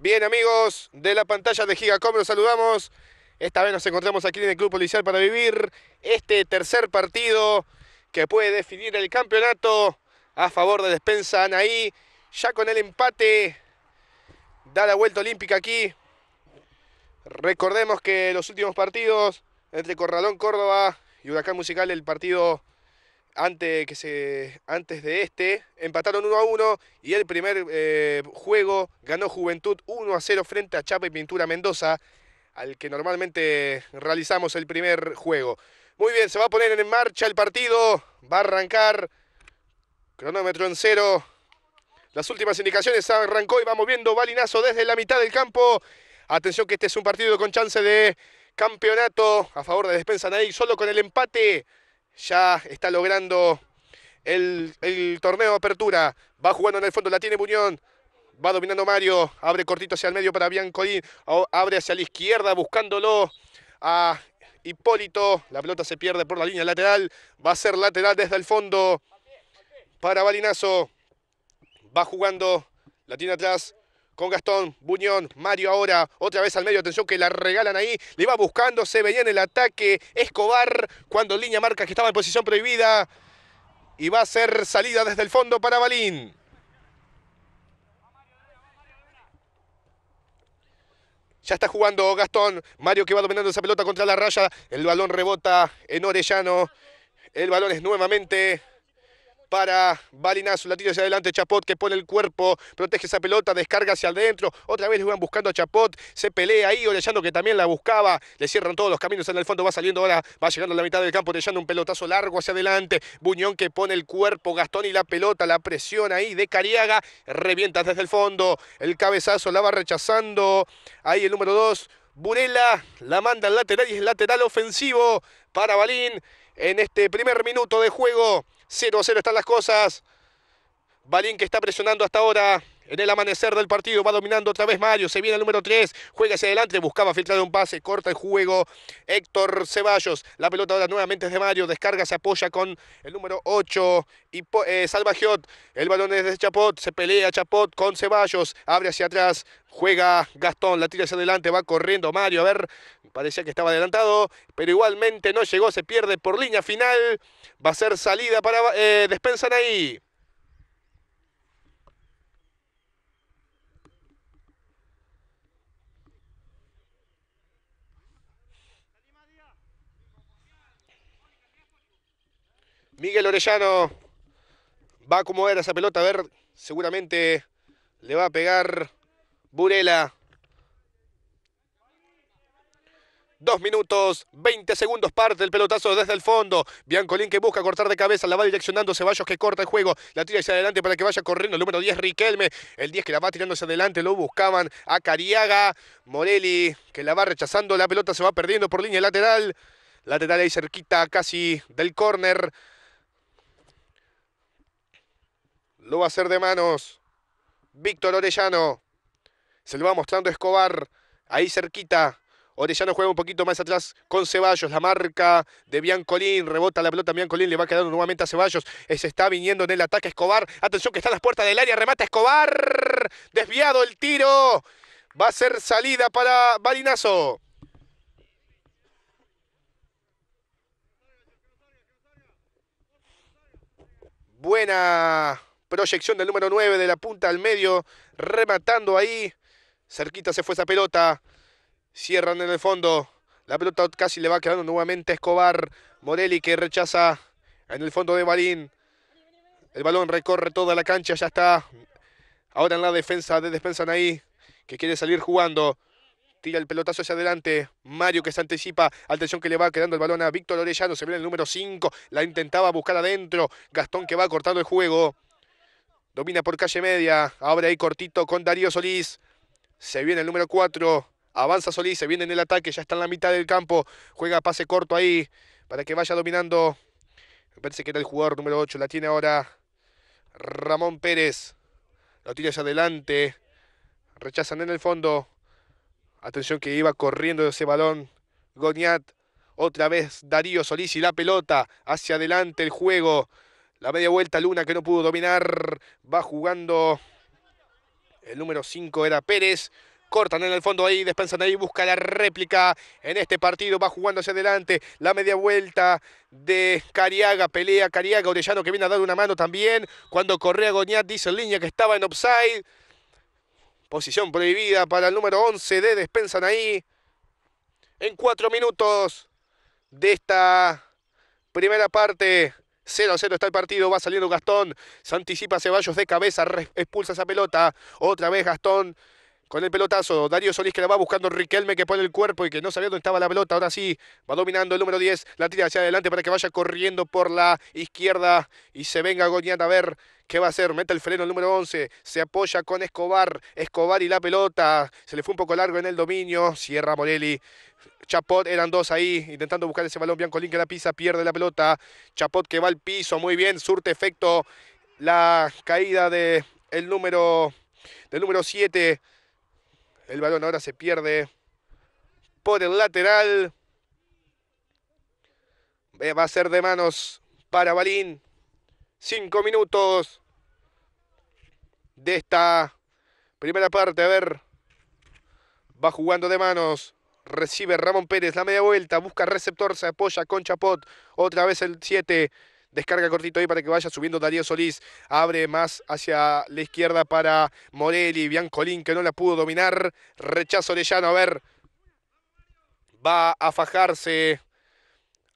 Bien amigos de la pantalla de Gigacom, los saludamos. Esta vez nos encontramos aquí en el Club Policial para vivir este tercer partido que puede definir el campeonato a favor de Despensa Anaí. Ya con el empate da la vuelta olímpica aquí. Recordemos que los últimos partidos entre Corralón Córdoba y Huracán Musical el partido antes, que se, antes de este. Empataron 1 a 1 y el primer eh, juego ganó Juventud 1 a 0 frente a Chapa y Pintura Mendoza, al que normalmente realizamos el primer juego. Muy bien, se va a poner en marcha el partido. Va a arrancar. Cronómetro en cero. Las últimas indicaciones arrancó y va moviendo balinazo desde la mitad del campo. Atención que este es un partido con chance de campeonato a favor de Despensa Nadie. Solo con el empate ya está logrando el, torneo de apertura. Va jugando en el fondo, la tiene puñón Va dominando Mario, abre cortito hacia el medio para y abre hacia la izquierda buscándolo a Hipólito. La pelota se pierde por la línea lateral, va a ser lateral desde el fondo para Balinazo. Va jugando, la tiene atrás con Gastón, Buñón, Mario ahora, otra vez al medio, atención que la regalan ahí, le va buscando, se en el ataque Escobar cuando línea marca que estaba en posición prohibida y va a ser salida desde el fondo para Balín. Ya está jugando Gastón, Mario que va dominando esa pelota contra la raya, el balón rebota en Orellano, el balón es nuevamente para Balinazo. La tira hacia adelante Chapot que pone el cuerpo, protege esa pelota, descarga hacia adentro. Otra vez le van buscando a Chapot, se pelea ahí. Orellano que también la buscaba, le cierran todos los caminos en el fondo. Va saliendo ahora, va llegando a la mitad del campo. Orellano un pelotazo largo hacia adelante. Buñón que pone el cuerpo, Gastón y la pelota, la presión ahí de Cariaga. Revienta desde el fondo, el cabezazo la va rechazando. Ahí el número 2. Burela la manda al lateral y es lateral ofensivo para Balín en este primer minuto de juego. 0 a 0 están las cosas. Balín que está presionando hasta ahora. En el amanecer del partido va dominando otra vez Mario. Se viene el número 3. Juega hacia adelante. Buscaba filtrar un pase. Corta el juego. Héctor Ceballos. La pelota ahora nuevamente es de Mario. Descarga, se apoya con el número 8. Y eh, El balón es de Chapot. Se pelea Chapot con Ceballos. Abre hacia atrás. Juega Gastón. La tira hacia adelante. Va corriendo Mario. A ver. Parecía que estaba adelantado, pero igualmente no llegó, se pierde por línea final. Va a ser salida para eh, Despensan ahí. Miguel Orellano va a acomodar esa pelota, a ver, seguramente le va a pegar Burela. Dos minutos 20 segundos. Parte el pelotazo desde el fondo. Biancolín que busca cortar de cabeza. La va direccionando Ceballos que corta el juego. La tira hacia adelante para que vaya corriendo. El número 10 Riquelme. El 10 que la va tirando hacia adelante. Lo buscaban a Cariaga. Morelli que la va rechazando. La pelota se va perdiendo por línea lateral. Lateral ahí cerquita casi del córner. Lo va a hacer de manos Víctor Orellano. Se lo va mostrando Escobar. Ahí cerquita. Orellano juega un poquito más atrás con Ceballos. La marca de Biancolín. Rebota la pelota Biancolín. Le va quedando nuevamente a Ceballos. Se está viniendo en el ataque Escobar. Atención que está en las puertas del área. Remata Escobar. Desviado el tiro. Va a ser salida para Balinazo. Buena proyección del número 9 de la punta al medio, rematando ahí. Cerquita se fue esa pelota. Cierran en el fondo. La pelota casi le va quedando nuevamente a Escobar. Morelli que rechaza en el fondo de Marín. El balón recorre toda la cancha. Ya está. Ahora en la defensa de despensan ahí. Que quiere salir jugando. Tira el pelotazo hacia adelante. Mario que se anticipa. Atención que le va quedando el balón a Víctor Orellano. Se viene el número 5. La intentaba buscar adentro. Gastón que va cortando el juego. Domina por calle media. Ahora ahí cortito con Darío Solís. Se viene el número 4. Avanza Solís, se viene en el ataque, ya está en la mitad del campo. Juega pase corto ahí para que vaya dominando. Me parece que era el jugador número 8. La tiene ahora Ramón Pérez. La tira hacia adelante. Rechazan en el fondo. Atención que iba corriendo ese balón. Goniat. Otra vez Darío Solís y la pelota. Hacia adelante el juego. La media vuelta Luna que no pudo dominar. Va jugando. El número 5 era Pérez cortan en el fondo ahí, despensan ahí, busca la réplica en este partido, va jugando hacia adelante, la media vuelta de Cariaga, pelea Cariaga, Orellano que viene a dar una mano también, cuando Correa Goñat dice en línea que estaba en offside, posición prohibida para el número 11 de despensan ahí, en cuatro minutos de esta primera parte, 0 a 0 está el partido, va saliendo Gastón, se anticipa Ceballos de cabeza, expulsa esa pelota, otra vez Gastón, con el pelotazo, Darío Solís que la va buscando Riquelme que pone el cuerpo y que no sabía dónde estaba la pelota. Ahora sí, va dominando el número 10. La tira hacia adelante para que vaya corriendo por la izquierda y se venga Goñat a ver ¿Qué va a hacer? Mete el freno el número 11. Se apoya con Escobar. Escobar y la pelota. Se le fue un poco largo en el dominio. Cierra Morelli. Chapot eran dos ahí. Intentando buscar ese balón. Biancolín que la pisa. Pierde la pelota. Chapot que va al piso. Muy bien. Surte efecto. La caída de el número, del número 7. El balón ahora se pierde por el lateral. Eh, va a ser de manos para Balín. Cinco minutos de esta primera parte. A ver. Va jugando de manos. Recibe Ramón Pérez la media vuelta. Busca receptor. Se apoya con Chapot. Otra vez el 7. Descarga cortito ahí para que vaya subiendo Darío Solís. Abre más hacia la izquierda para Morelli. Biancolín que no la pudo dominar. Rechazo Llano. A ver. Va a fajarse.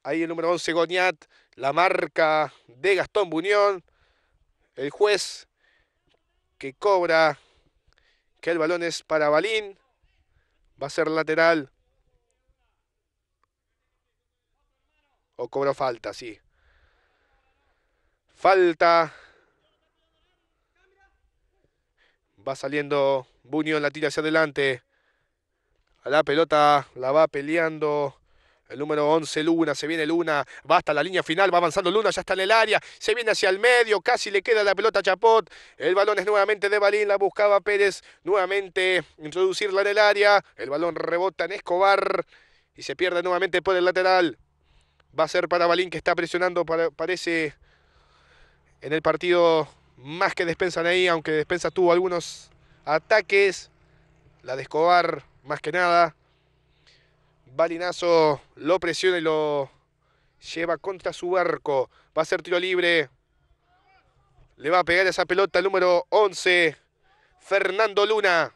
Ahí el número 11, Goñat. La marca de Gastón Buñón. El juez que cobra que el balón es para Balín. Va a ser lateral. O cobra falta, sí. Falta. Va saliendo Buñón, la tira hacia adelante. A la pelota la va peleando. El número 11, Luna, se viene Luna, va hasta la línea final, va avanzando Luna, ya está en el área, se viene hacia el medio, casi le queda la pelota a Chapot. El balón es nuevamente de Balín, la buscaba Pérez, nuevamente introducirla en el área. El balón rebota en Escobar y se pierde nuevamente por el lateral. Va a ser para Balín que está presionando, parece en el partido más que despensan ahí, aunque Despensa tuvo algunos ataques. La de Escobar, más que nada. Balinazo lo presiona y lo lleva contra su barco. Va a ser tiro libre. Le va a pegar esa pelota el número 11, Fernando Luna.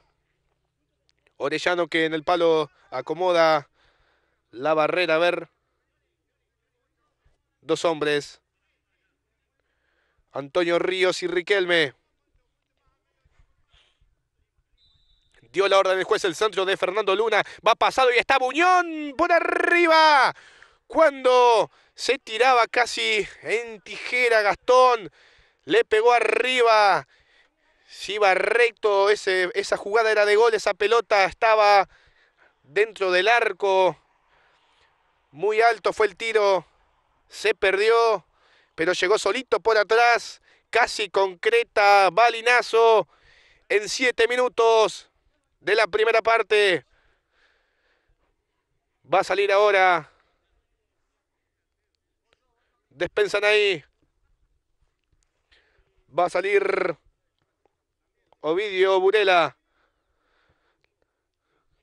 Orellano que en el palo acomoda la barrera. A ver. Dos hombres. Antonio Ríos y Riquelme. Dio la orden del juez el centro de Fernando Luna. Va pasado y está Buñón por arriba. Cuando se tiraba casi en tijera Gastón. Le pegó arriba. Si iba recto. esa jugada era de gol. Esa pelota estaba dentro del arco. Muy alto fue el tiro. Se perdió pero llegó solito por atrás, casi concreta, balinazo, en 7 minutos de la primera parte. Va a salir ahora. Despensan ahí. Va a salir Ovidio Burela.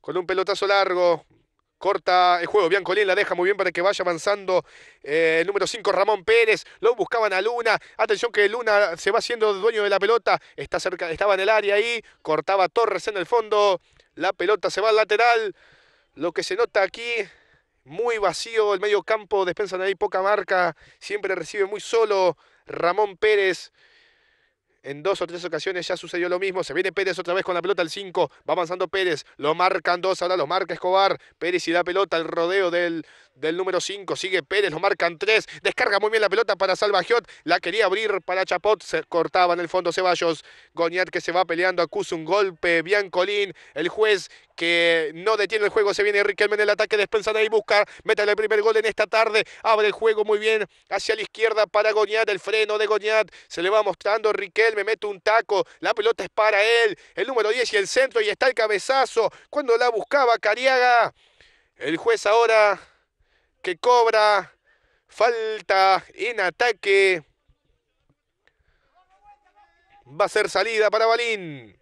Con un pelotazo largo. Corta el juego. Biancolín la deja muy bien para que vaya avanzando eh, el número 5, Ramón Pérez. Lo buscaban a Luna. Atención que Luna se va haciendo dueño de la pelota. Está cerca, estaba en el área ahí. Cortaba Torres en el fondo. La pelota se va al lateral. Lo que se nota aquí, muy vacío el medio campo. Despensan ahí poca marca. Siempre recibe muy solo Ramón Pérez en dos o tres ocasiones ya sucedió lo mismo. Se viene Pérez otra vez con la pelota al 5. Va avanzando Pérez. Lo marcan dos. Ahora lo marca Escobar. Pérez y da pelota al rodeo del del número 5. Sigue Pérez, lo marcan 3. Descarga muy bien la pelota para Salvajot. La quería abrir para Chapot. Se cortaba en el fondo Ceballos. Goñat que se va peleando. Acusa un golpe. Biancolín, el juez que no detiene el juego. Se viene Riquelme en el ataque. Despensan ahí. Busca. Mete el primer gol en esta tarde. Abre el juego muy bien hacia la izquierda para Goñat. El freno de Goñat. Se le va mostrando Riquelme. Mete un taco. La pelota es para él. El número 10 y el centro. Y está el cabezazo. Cuando la buscaba Cariaga. El juez ahora que cobra falta en ataque. Va a ser salida para Balín.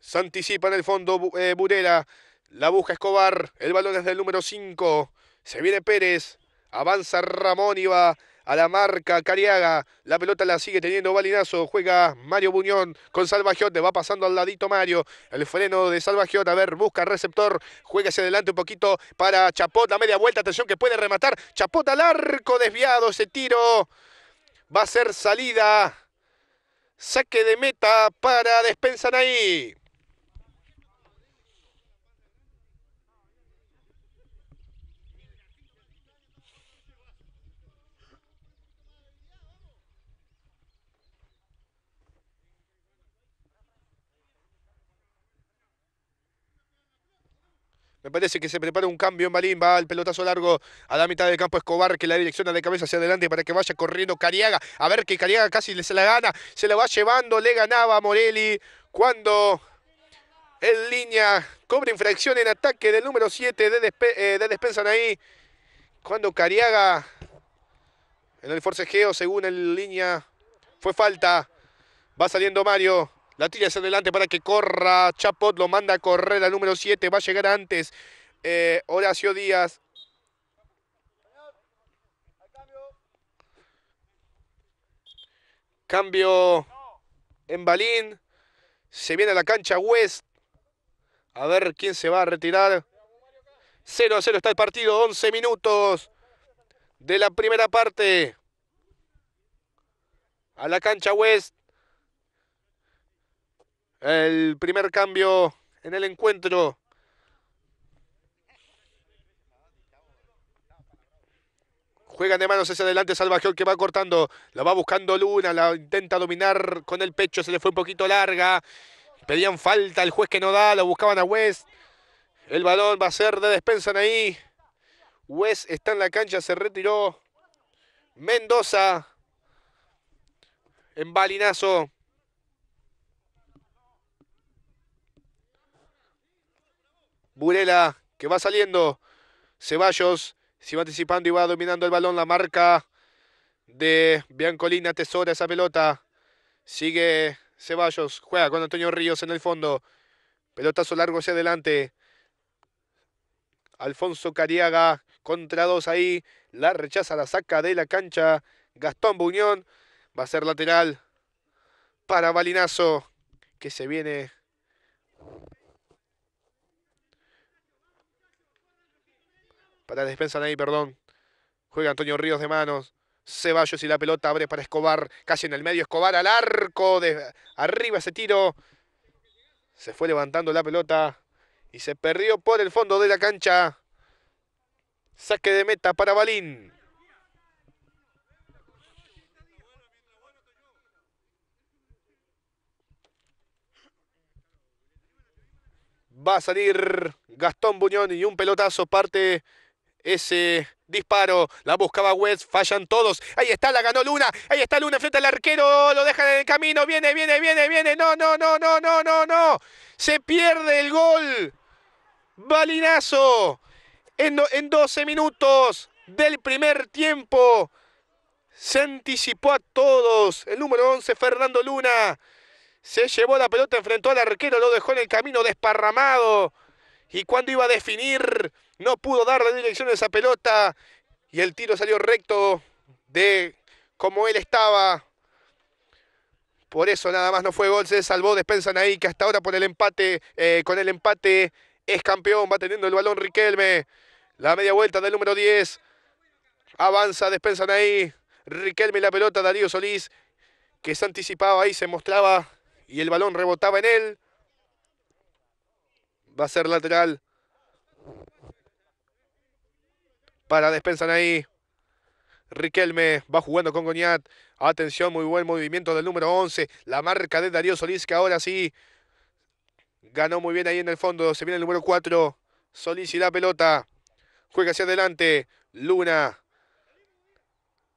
Se anticipa en el fondo eh, Burela. La busca Escobar. El balón es del número 5. Se viene Pérez. Avanza Ramón y va a la marca Cariaga. La pelota la sigue teniendo Balinazo. Juega Mario Buñón con Salvajiote. Va pasando al ladito Mario. El freno de Salvajiote. A ver, busca receptor. Juega hacia adelante un poquito para Chapota, media vuelta. Atención que puede rematar. Chapota al arco desviado. Ese tiro va a ser salida. Saque de meta para Despensan ahí. Me parece que se prepara un cambio en Balín. Va el pelotazo largo a la mitad del campo Escobar, que la direcciona de cabeza hacia adelante para que vaya corriendo Cariaga. A ver que Cariaga casi le se la gana. Se la va llevando. Le ganaba a Morelli cuando en línea cobra infracción en ataque del número 7 de, eh, de Despensan ahí. Cuando Cariaga en el forcejeo, según en línea, fue falta. Va saliendo Mario. La tira hacia adelante para que corra. Chapot lo manda a correr al número 7. Va a llegar antes eh, Horacio Díaz. Cambio en Balín. Se viene a la cancha West. A ver quién se va a retirar. 0 a 0 está el partido. 11 minutos de la primera parte. A la cancha West. El primer cambio en el encuentro. Juegan de manos hacia adelante Salvajeón que va cortando. La va buscando Luna, la intenta dominar con el pecho, se le fue un poquito larga. Pedían falta, el juez que no da, lo buscaban a West. El balón va a ser de despensa ahí. West está en la cancha, se retiró. Mendoza en balinazo. Burela que va saliendo. Ceballos se va anticipando y va dominando el balón. La marca de Biancolina tesora esa pelota. Sigue Ceballos, juega con Antonio Ríos en el fondo. Pelotazo largo hacia adelante. Alfonso Cariaga contra dos ahí. La rechaza, la saca de la cancha. Gastón Buñón va a ser lateral para Balinazo que se viene la despensa ahí, perdón. Juega Antonio Ríos de manos. Ceballos y la pelota abre para Escobar. Casi en el medio. Escobar al arco. De arriba ese tiro. Se fue levantando la pelota. Y se perdió por el fondo de la cancha. Saque de meta para Balín. Va a salir Gastón Buñón y un pelotazo parte ese disparo. La buscaba West, fallan todos. Ahí está, la ganó Luna. Ahí está Luna frente al arquero. Lo dejan en el camino. Viene, viene, viene, viene. No, no, no, no, no, no, no. Se pierde el gol. Balinazo. En, en 12 minutos del primer tiempo. Se anticipó a todos. El número 11, Fernando Luna. Se llevó la pelota, enfrentó al arquero, lo dejó en el camino desparramado. Y cuando iba a definir, no pudo la dirección de esa pelota y el tiro salió recto de como él estaba. Por eso nada más no fue gol, se salvó Despensan ahí que hasta ahora por el empate, eh, con el empate es campeón, va teniendo el balón Riquelme. La media vuelta del número 10. Avanza, despensan ahí. Riquelme la pelota, Darío Solís, que se anticipaba ahí, se mostraba y el balón rebotaba en él. Va a ser lateral. para despensan ahí. Riquelme va jugando con Goñat. Atención, muy buen movimiento del número 11. La marca de Darío Solís, que ahora sí ganó muy bien ahí en el fondo. Se viene el número 4. Solís y la pelota. Juega hacia adelante. Luna.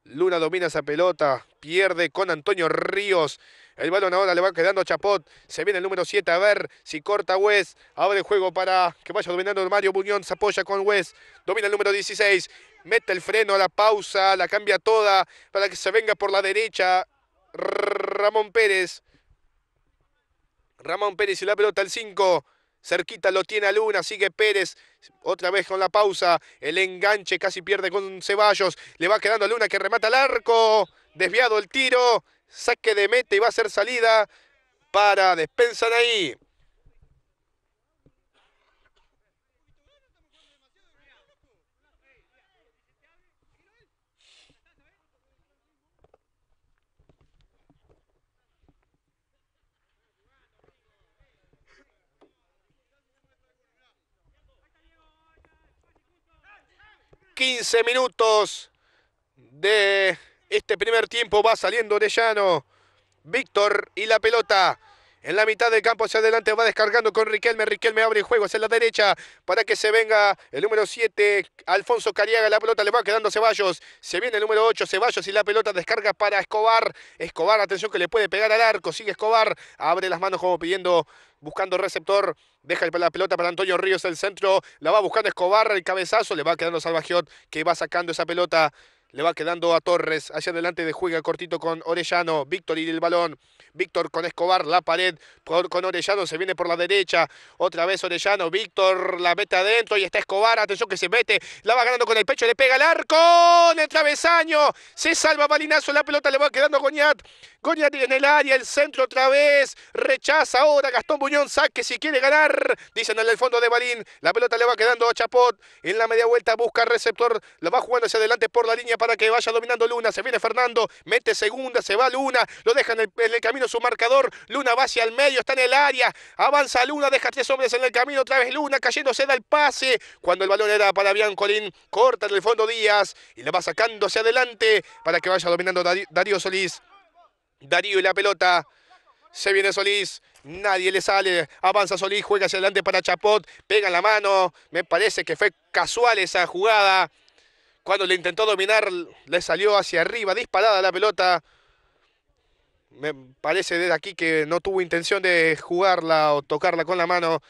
Luna domina esa pelota. Pierde con Antonio Ríos. El balón ahora le va quedando a Chapot. Se viene el número 7. A ver si corta West. Abre el juego para que vaya dominando Mario Buñón. Se apoya con West. Domina el número 16. Mete el freno, a la pausa, la cambia toda para que se venga por la derecha. Ramón Pérez. Ramón Pérez y la pelota al 5. Cerquita lo tiene a Luna, sigue Pérez, otra vez con la pausa, el enganche casi pierde con Ceballos, le va quedando a Luna que remata el arco, desviado el tiro, Saque de meta y va a ser salida para de ahí. 15 minutos de este primer tiempo va saliendo Llano. Víctor y la pelota. En la mitad del campo hacia adelante va descargando con Riquelme. Riquelme abre el juego hacia la derecha para que se venga el número 7, Alfonso Cariaga. La pelota le va quedando a Ceballos. Se viene el número 8, Ceballos y la pelota descarga para Escobar. Escobar, atención que le puede pegar al arco. Sigue Escobar. Abre las manos como pidiendo, buscando receptor. Deja la pelota para Antonio Ríos el centro. La va buscando Escobar. El cabezazo le va quedando Salvajeot que va sacando esa pelota. Le va quedando a Torres. Hacia adelante de juega cortito con Orellano. Víctor y el balón. Víctor con Escobar. La pared con Orellano. Se viene por la derecha. Otra vez Orellano. Víctor la mete adentro. Y está Escobar. Atención que se mete. La va ganando con el pecho. Le pega el arco. el travesaño. Se salva Balinazo. La pelota le va quedando a Goñat. Goñat en el área. El centro otra vez. Rechaza ahora Gastón Buñón. Saque si quiere ganar. Dicen en el fondo de Balín. La pelota le va quedando a Chapot. En la media vuelta busca receptor. La va jugando hacia adelante por la línea para que vaya dominando Luna. Se viene Fernando, mete segunda, se va Luna, lo deja en el, camino su marcador. Luna va hacia el medio, está en el área. Avanza Luna, deja tres hombres en el camino. Otra vez Luna cayéndose, da el pase. Cuando el balón era para Biancolín, corta en el fondo Díaz y le va sacando hacia adelante para que vaya dominando Darío Solís. Darío y la pelota. Se viene Solís. Nadie le sale. Avanza Solís, juega hacia adelante para Chapot. Pega la mano. Me parece que fue casual esa jugada. Cuando le intentó dominar, le salió hacia arriba, disparada la pelota. Me parece desde aquí que no tuvo intención de jugarla o tocarla con la mano.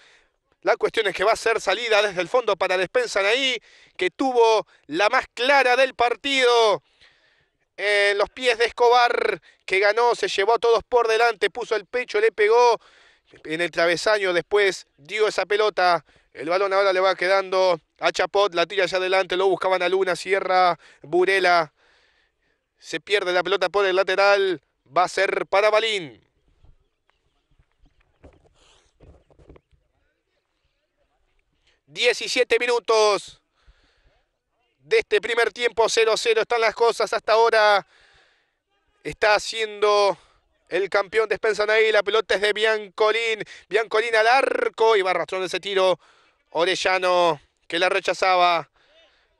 La cuestión es que va a ser salida desde el fondo para Despensan ahí, que tuvo la más clara del partido. En los pies de Escobar, que ganó, se llevó a todos por delante, puso el pecho, le pegó en el travesaño, después dio esa pelota. El balón ahora le va quedando a Chapot la tira hacia adelante, lo buscaban a Luna, Sierra, Burela. Se pierde la pelota por el lateral. Va a ser para Balín. 17 minutos de este primer tiempo 0-0 están las cosas hasta ahora. Está haciendo el campeón de ahí. La pelota es de Biancolín. Biancolín al arco y va arrastrando ese tiro. Orellano que la rechazaba.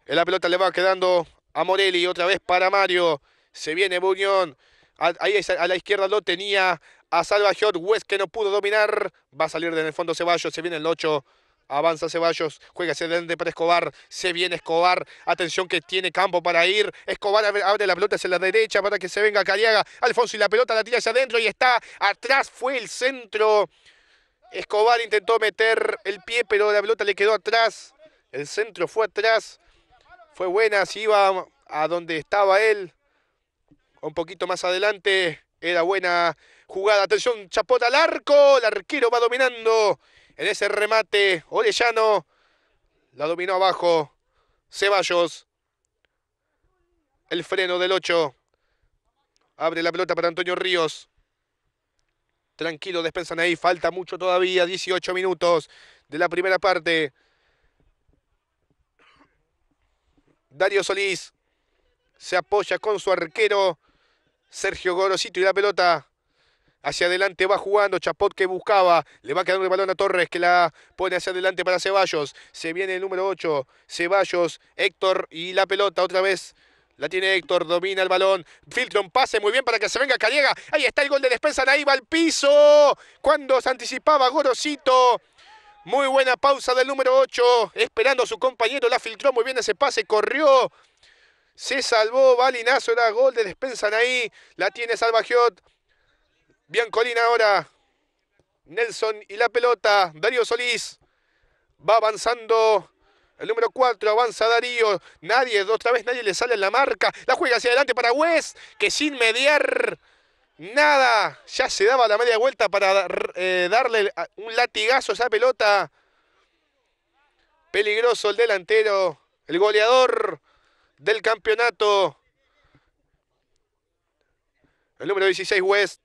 La pelota le va quedando a Morelli, otra vez para Mario. Se viene Buñón. Ahí a la izquierda lo tenía a Salva West que no pudo dominar. Va a salir en el fondo Ceballos. Se viene el 8. Avanza Ceballos, juega hacia para Escobar, se viene Escobar, atención que tiene campo para ir, Escobar abre la pelota hacia la derecha para que se venga Cariaga, Alfonso y la pelota la tira hacia adentro y está, atrás fue el centro, Escobar intentó meter el pie pero la pelota le quedó atrás, el centro fue atrás. Fue buena. Si iba a donde estaba él. Un poquito más adelante. Era buena jugada. Atención, chapota al arco. El arquero va dominando en ese remate. Orellano la dominó abajo. Ceballos. El freno del 8. Abre la pelota para Antonio Ríos. Tranquilo, despensan ahí. Falta mucho todavía. 18 minutos de la primera parte. Dario Solís se apoya con su arquero. Sergio Gorosito y la pelota hacia adelante va jugando, Chapot que buscaba, le va a quedar el balón a Torres que la pone hacia adelante para Ceballos, se viene el número 8, Ceballos, Héctor y la pelota otra vez. La tiene Héctor, domina el balón, filtra un pase muy bien para que se venga Callega. Ahí está el gol de despensa, ahí va al piso. Cuando se anticipaba Gorosito, muy buena pausa del número 8, esperando a su compañero, la filtró muy bien ese pase, corrió. Se salvó Balinazo, era gol de despensan ahí. La tiene Bien, Colina ahora. Nelson y la pelota. Darío Solís va avanzando. El número 4 avanza Darío. Nadie, otra vez nadie le sale en la marca. La juega hacia adelante para West, que sin mediar Nada, ya se daba la media vuelta para eh, darle un latigazo a esa pelota. Peligroso el delantero, el goleador del campeonato. El número 16 West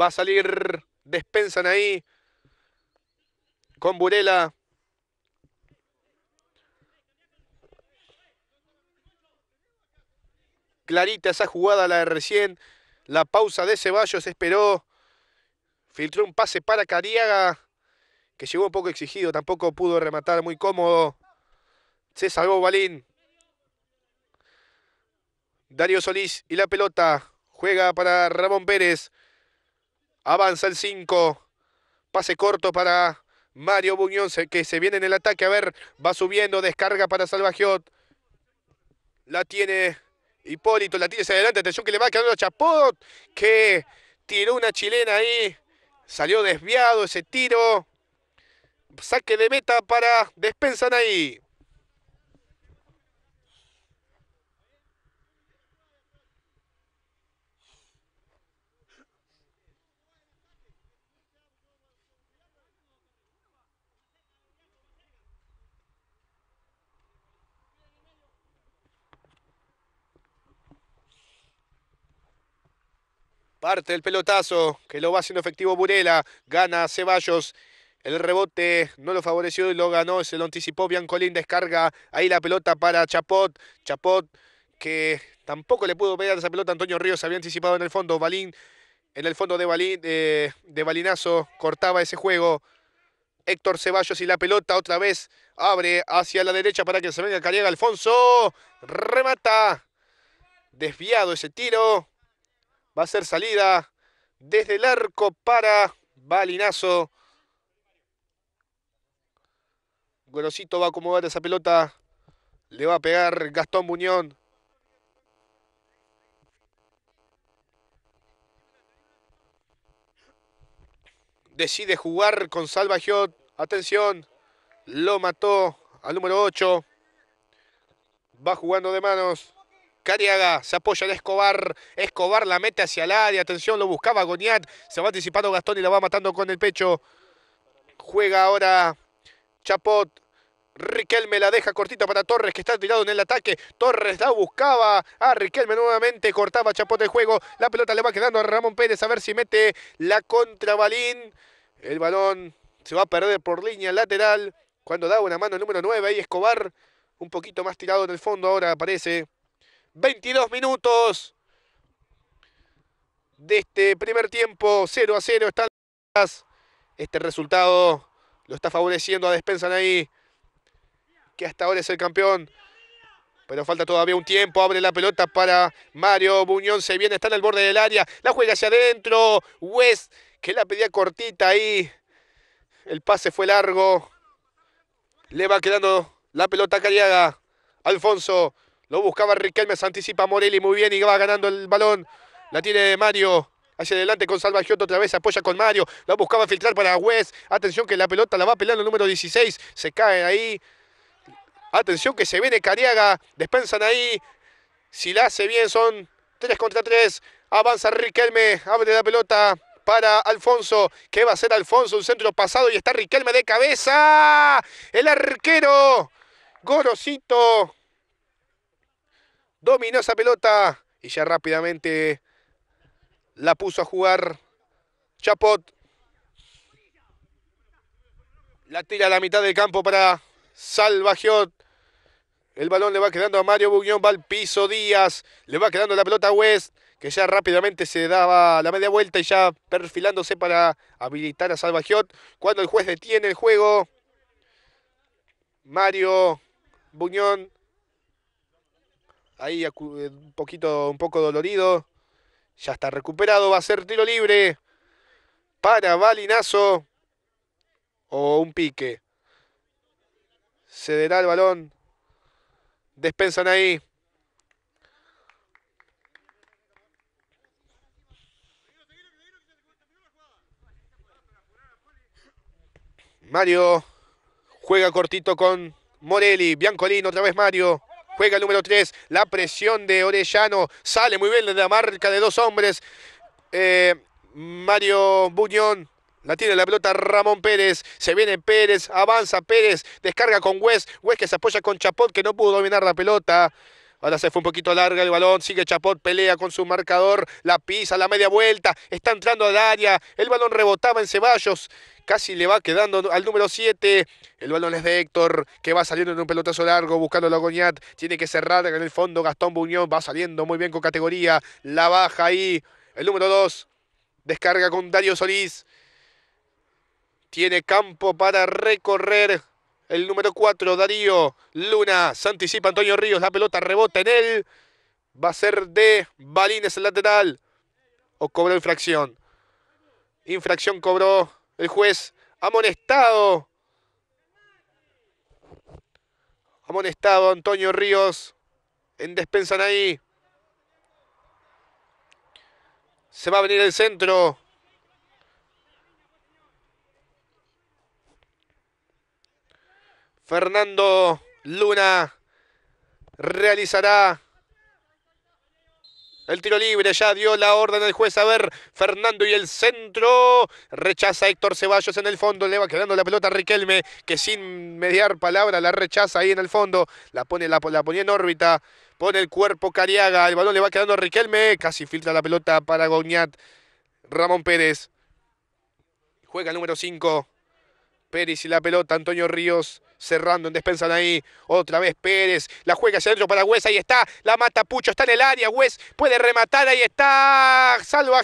va a salir, despensan ahí con Burela. Clarita esa jugada la de recién. La pausa de Ceballos esperó. Filtró un pase para Cariaga, que llegó un poco exigido. Tampoco pudo rematar muy cómodo. Se salvó Balín. Darío Solís y la pelota. Juega para Ramón Pérez. Avanza el 5. Pase corto para Mario Buñón, que se viene en el ataque. A ver, va subiendo, descarga para Salvajot, La tiene Hipólito la tiene hacia adelante, atención que le va a quedar a Chapot, que tiró una chilena ahí, salió desviado ese tiro, saque de meta para Despensan ahí. Parte el pelotazo que lo va haciendo efectivo Burela. Gana Ceballos. El rebote no lo favoreció y lo ganó. Se lo anticipó Biancolín. Descarga ahí la pelota para Chapot. Chapot que tampoco le pudo pegar esa pelota. Antonio Ríos había anticipado en el fondo. Balín en el fondo de, Balín, de, Balinazo cortaba ese juego. Héctor Ceballos y la pelota otra vez abre hacia la derecha para que se venga Cariaga. Alfonso remata. Desviado ese tiro. Va a ser salida desde el arco para Balinazo. Gorosito va a acomodar esa pelota. Le va a pegar Gastón Buñón. Decide jugar con Salvajot. Atención. Lo mató al número 8. Va jugando de manos. Cariaga se apoya en Escobar. Escobar la mete hacia el área. Atención, lo buscaba Goniat. Se va anticipando Gastón y la va matando con el pecho. Juega ahora Chapot. Riquelme la deja cortita para Torres que está tirado en el ataque. Torres la buscaba a Riquelme nuevamente. Cortaba Chapot el juego. La pelota le va quedando a Ramón Pérez a ver si mete la contra Balín. El balón se va a perder por línea lateral. Cuando da una mano número 9 ahí Escobar. Un poquito más tirado en el fondo ahora aparece. 22 minutos de este primer tiempo, 0 a 0 están las... Este resultado lo está favoreciendo a Despensan ahí, que hasta ahora es el campeón. Pero falta todavía un tiempo, abre la pelota para Mario Buñón, se viene, está en el borde del área, la juega hacia adentro, West, que la pedía cortita ahí, el pase fue largo, le va quedando la pelota a Cariaga, Alfonso, lo buscaba Riquelme, se anticipa Morelli muy bien y va ganando el balón. La tiene Mario. Hacia adelante con Salvagiotto otra vez, apoya con Mario. Lo buscaba filtrar para West. Atención que la pelota la va pelando el número 16. Se cae ahí. Atención que se viene Cariaga. Despensan ahí. Si la hace bien son 3 contra 3. Avanza Riquelme. Abre la pelota para Alfonso. ¿Qué va a hacer Alfonso? Un centro pasado y está Riquelme de cabeza. El arquero. Gorosito Dominó esa pelota y ya rápidamente la puso a jugar Chapot. La tira a la mitad del campo para Salvajeot. El balón le va quedando a Mario Buñón, va al piso Díaz. Le va quedando la pelota a West, que ya rápidamente se daba la media vuelta y ya perfilándose para habilitar a Salvajeot. Cuando el juez detiene el juego, Mario Buñón Ahí eh, un poquito, un poco dolorido. Ya está recuperado. Va a ser tiro libre. Para Balinazo. O un pique. Cederá el balón. Despensan ahí. Mario juega cortito con Morelli. Biancolini otra vez Mario. Juega el número 3, la presión de Orellano. Sale muy bien de la marca de dos hombres. Eh, Mario Buñón. La tiene la pelota Ramón Pérez. Se viene Pérez. Avanza Pérez. Descarga con West. West que se apoya con Chapot que no pudo dominar la pelota. Ahora se fue un poquito larga el balón. Sigue Chapot, pelea con su marcador. La pisa, la media vuelta. Está entrando al área. El balón rebotaba en Ceballos. Casi le va quedando al número 7. El balón es de Héctor, que va saliendo en un pelotazo largo, buscando a Goñat. Tiene que cerrar en el fondo. Gastón Buñón va saliendo muy bien con categoría. La baja ahí. El número 2. Descarga con Darío Solís. Tiene campo para recorrer. El número 4, Darío Luna. Se anticipa Antonio Ríos. La pelota rebota en él. Va a ser de Balines el lateral. O cobró infracción. Infracción cobró el juez amonestado. Amonestado Antonio Ríos en despensan ahí. Se va a venir el centro. Fernando Luna realizará el tiro libre ya dio la orden al juez. A ver, Fernando y el centro. Rechaza Héctor Ceballos en el fondo. Le va quedando la pelota a Riquelme, que sin mediar palabra la rechaza ahí en el fondo. La, pone, la, en órbita. Pone el cuerpo Cariaga. El balón le va quedando a Riquelme. Casi filtra la pelota para Goñat. Ramón Pérez. Juega el número 5. Pérez y la pelota. Antonio Ríos cerrando en despensa ahí. Otra vez Pérez. La juega hacia adentro para Wes. Ahí está. La mata Pucho. Está en el área. Hues puede rematar. Ahí está. Salva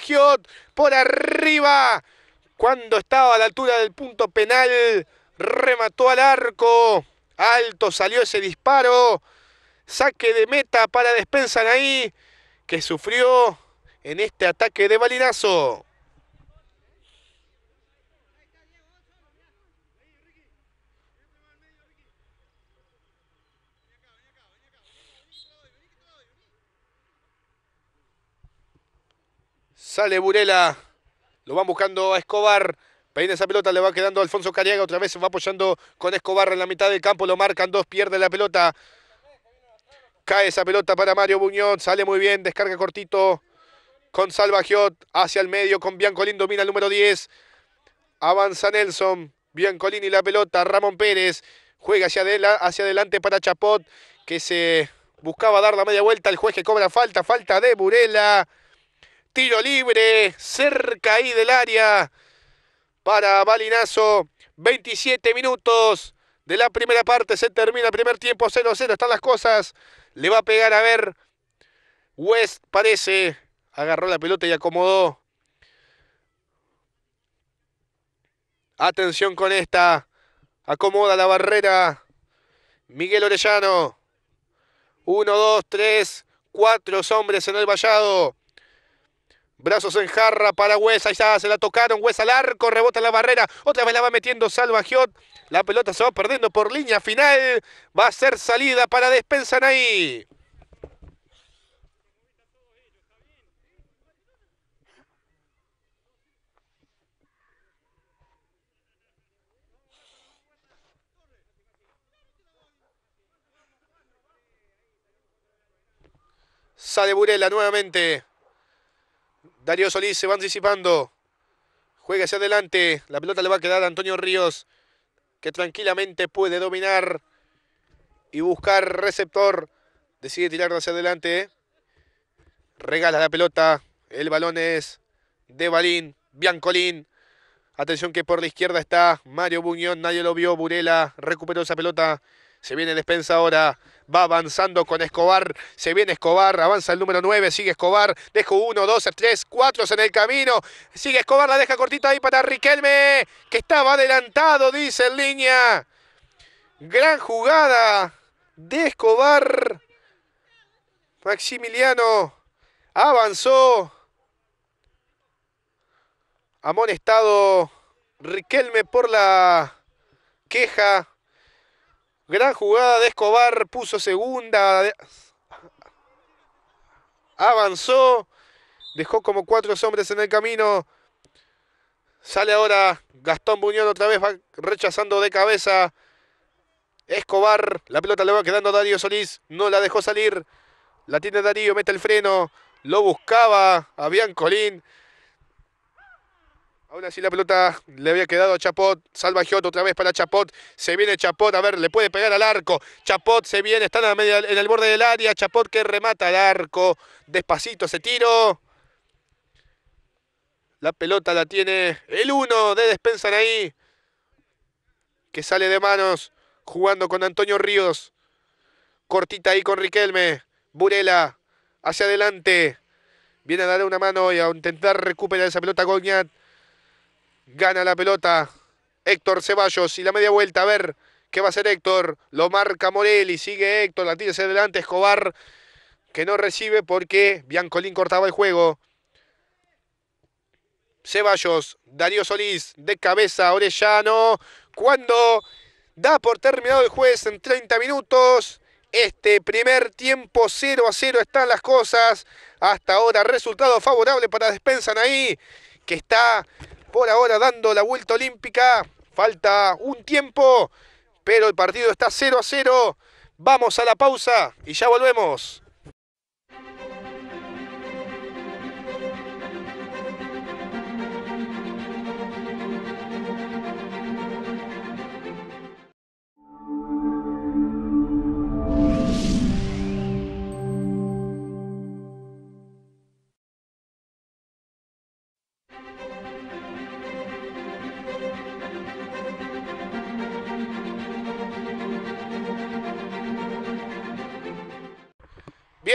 por arriba. Cuando estaba a la altura del punto penal, remató al arco. Alto salió ese disparo. Saque de meta para despensa ahí. Que sufrió en este ataque de balinazo. Sale Burela. Lo van buscando a Escobar. Peina esa pelota, le va quedando Alfonso Cariaga. Otra vez se va apoyando con Escobar en la mitad del campo. Lo marcan dos, pierde la pelota. Cae esa pelota para Mario Buñón. Sale muy bien, descarga cortito con Salvagiot. Hacia el medio con Biancolín. Domina el número 10. Avanza Nelson. Biancolín y la pelota. Ramón Pérez juega hacia, hacia adelante para Chapot. Que se buscaba dar la media vuelta. El juez que cobra falta. Falta de Burela tiro libre cerca ahí del área para Balinazo. 27 minutos de la primera parte. Se termina el primer tiempo 0-0. Están las cosas. Le va a pegar a ver. West parece. Agarró la pelota y acomodó. Atención con esta. Acomoda la barrera. Miguel Orellano. 1, 2, 3, 4 hombres en el vallado. Brazos en jarra para Huesa, ya se la tocaron, Huesa al arco, rebota en la barrera, otra vez la va metiendo Salva la pelota se va perdiendo por línea final, va a ser salida para ahí, Sale Burela nuevamente. Darío Solís se va anticipando. Juega hacia adelante. La pelota le va a quedar a Antonio Ríos. Que tranquilamente puede dominar. Y buscar receptor. Decide tirar hacia adelante. Regala la pelota. El balón es de Balín. Biancolín. Atención que por la izquierda está Mario Buñón. Nadie lo vio. Burela recuperó esa pelota. Se viene Despensa ahora. Va avanzando con Escobar. Se viene Escobar. Avanza el número 9. Sigue Escobar. Dejo 1, 2, 3, 4 en el camino. Sigue Escobar. La deja cortita ahí para Riquelme. Que estaba adelantado, dice en línea. Gran jugada de Escobar. Maximiliano avanzó. Amonestado Riquelme por la queja. Gran jugada de Escobar, puso segunda. Avanzó, dejó como cuatro hombres en el camino. Sale ahora Gastón Buñón otra vez, va rechazando de cabeza. Escobar, la pelota le va quedando a Darío Solís, no la dejó salir. La tiene Darío, mete el freno, lo buscaba a Biancolín. Aún así la pelota le había quedado a Chapot. Salva otra vez para Chapot. Se viene Chapot. A ver, le puede pegar al arco. Chapot se viene. Está en, en el borde del área. Chapot que remata al arco. Despacito se tiro. La pelota la tiene el uno de Despensan ahí. Que sale de manos. Jugando con Antonio Ríos. Cortita ahí con Riquelme. Burela. Hacia adelante. Viene a darle una mano y a intentar recuperar esa pelota Goñat. Gana la pelota Héctor Ceballos y la media vuelta. A ver qué va a hacer Héctor. Lo marca Morelli. Sigue Héctor. La tira hacia adelante. Escobar que no recibe porque Biancolín cortaba el juego. Ceballos, Darío Solís, de cabeza, Orellano. Cuando da por terminado el juez en 30 minutos. Este primer tiempo 0 a 0 están las cosas. Hasta ahora resultado favorable para Despensan ahí, que está por ahora dando la vuelta olímpica. Falta un tiempo, pero el partido está 0 a 0. Vamos a la pausa y ya volvemos.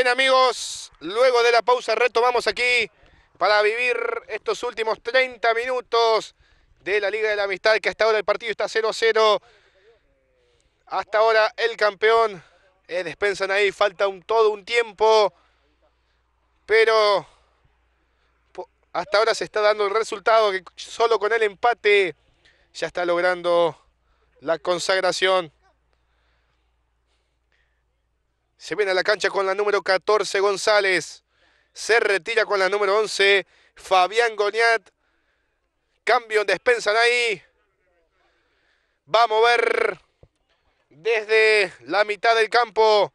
amigos, luego de la pausa retomamos aquí para vivir estos últimos 30 minutos de la Liga de la Amistad, que hasta ahora el partido está 0-0. Hasta ahora el campeón eh, despensan ahí, falta un, todo un tiempo, pero hasta ahora se está dando el resultado que solo con el empate ya está logrando la consagración se viene a la cancha con la número 14 González. Se retira con la número 11 Fabián Goñat. Cambio en despensa ahí. Va a mover desde la mitad del campo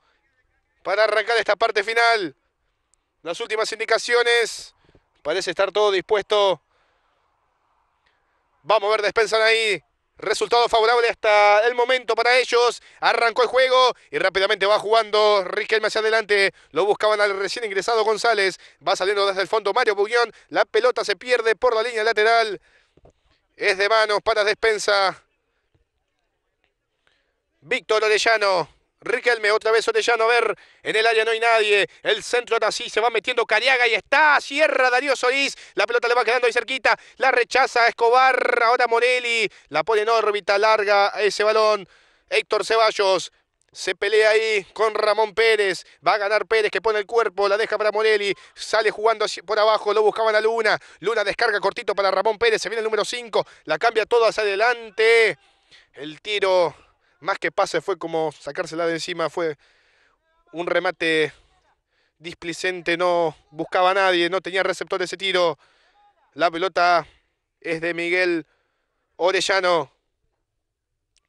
para arrancar esta parte final. Las últimas indicaciones. Parece estar todo dispuesto. Va a mover despensan ahí. Resultado favorable hasta el momento para ellos. Arrancó el juego y rápidamente va jugando Riquelme hacia adelante. Lo buscaban al recién ingresado González. Va saliendo desde el fondo Mario Buguión. La pelota se pierde por la línea lateral. Es de manos para despensa. Víctor Orellano. Riquelme, otra vez Orellano, a ver, en el área no hay nadie, el centro ahora se va metiendo Cariaga y está, cierra Darío Solís, la pelota le va quedando ahí cerquita, la rechaza Escobar, ahora Morelli, la pone en órbita, larga ese balón, Héctor Ceballos, se pelea ahí con Ramón Pérez. Va a ganar Pérez que pone el cuerpo. La deja para Morelli. Sale jugando por abajo. Lo buscaban a Luna. Luna descarga cortito para Ramón Pérez. Se viene el número 5. La cambia todo hacia adelante. El tiro más que pase fue como sacársela de encima, fue un remate displicente, no buscaba a nadie, no tenía receptor ese tiro. La pelota es de Miguel Orellano.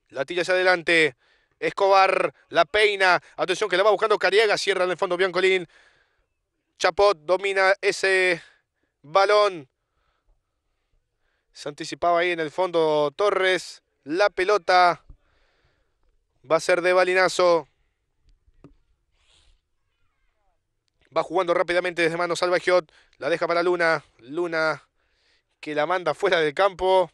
La tira hacia adelante. Escobar la peina. Atención que la va buscando Cariaga. Cierra en el fondo Biancolín. Chapot domina ese balón. Se anticipaba ahí en el fondo Torres. La pelota Va a ser de balinazo. Va jugando rápidamente desde mano Salvajeot. La deja para Luna. Luna que la manda fuera del campo.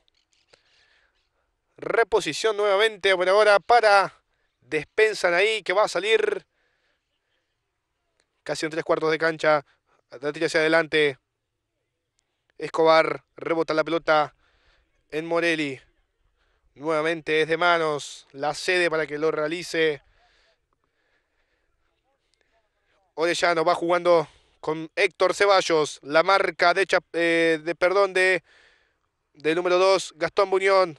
Reposición nuevamente por ahora para Despensan ahí que va a salir. Casi en tres cuartos de cancha. La hacia adelante. Escobar rebota la pelota en Morelli. Nuevamente es de manos la sede para que lo realice. Orellano va jugando con Héctor Ceballos. La marca de, eh, de perdón, de, número 2, Gastón Buñón.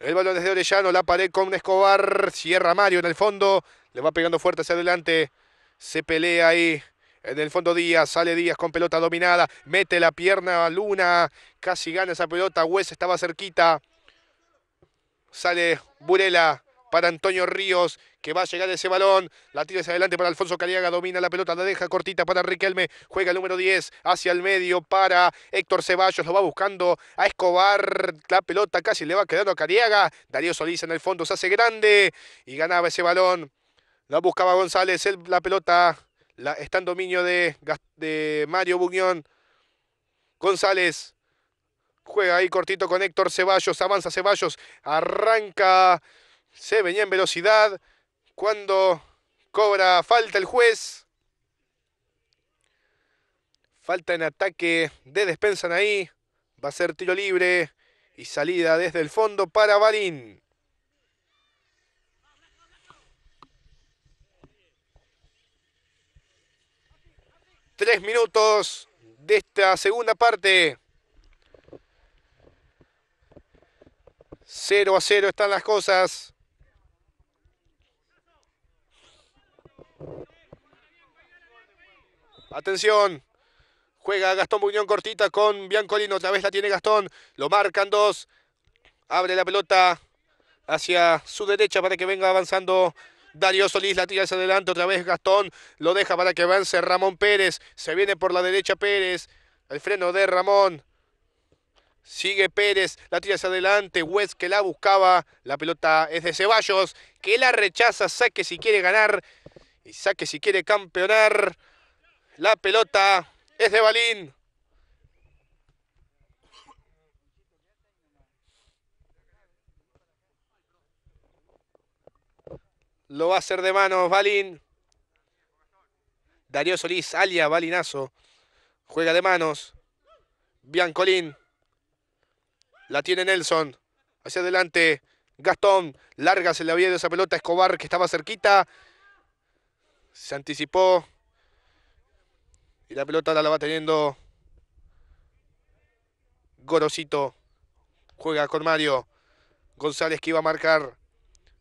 El balón de Orellano, la pared con Escobar. Cierra Mario en el fondo. Le va pegando fuerte hacia adelante. Se pelea ahí. En el fondo Díaz, sale Díaz con pelota dominada. Mete la pierna a Luna. Casi gana esa pelota. Hues estaba cerquita. Sale Burela para Antonio Ríos, que va a llegar ese balón. La tira hacia adelante para Alfonso Cariaga, domina la pelota, la deja cortita para Riquelme. Juega el número 10 hacia el medio para Héctor Ceballos, lo va buscando a Escobar. La pelota casi le va quedando a Cariaga. Darío Solís en el fondo se hace grande y ganaba ese balón. Lo buscaba González, la pelota está en dominio de, de Mario Buñón. González Juega ahí cortito con Héctor Ceballos. Avanza Ceballos. Arranca. Se venía en velocidad. Cuando cobra falta el juez. Falta en ataque de Despensan ahí. Va a ser tiro libre y salida desde el fondo para Barín. Tres minutos de esta segunda parte. 0 a 0 están las cosas. Atención. Juega Gastón Buñón cortita con Biancolino. Otra vez la tiene Gastón. Lo marcan dos. Abre la pelota hacia su derecha para que venga avanzando Darío Solís la tira hacia adelante, otra vez Gastón lo deja para que avance Ramón Pérez, se viene por la derecha Pérez, el freno de Ramón, Sigue Pérez, la tira hacia adelante, West que la buscaba, la pelota es de Ceballos, que la rechaza, saque si quiere ganar y saque si quiere campeonar. La pelota es de Balín. Lo va a hacer de manos Balín. Darío Solís, alia Balinazo. Juega de manos. Biancolín. La tiene Nelson. Hacia adelante. Gastón. Larga se la había de esa pelota. Escobar que estaba cerquita. Se anticipó. Y la pelota la, va teniendo Gorosito. Juega con Mario. González que iba a marcar.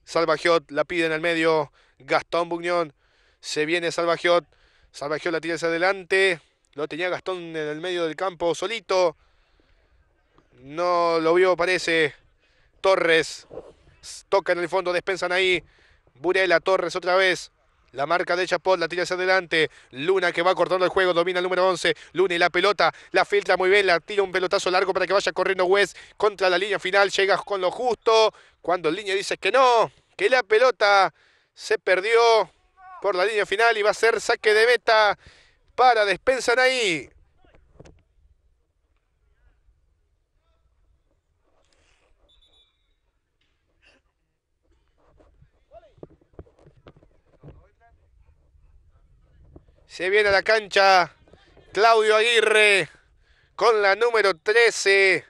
Salvajeot. la pide en el medio. Gastón Buñón. Se viene Salvajot, Salvajeot la tira hacia adelante. Lo tenía Gastón en el medio del campo solito. No lo vio, parece. Torres. Toca en el fondo, despensan ahí. Burela, Torres otra vez. La marca de Chapot la tira hacia adelante. Luna que va cortando el juego, domina el número 11. Luna y la pelota, la filtra muy bien, la tira un pelotazo largo para que vaya corriendo West contra la línea final. Llega con lo justo. Cuando el línea dice que no, que la pelota se perdió por la línea final y va a ser saque de meta para Despensan ahí. Se viene a la cancha Claudio Aguirre con la número 13.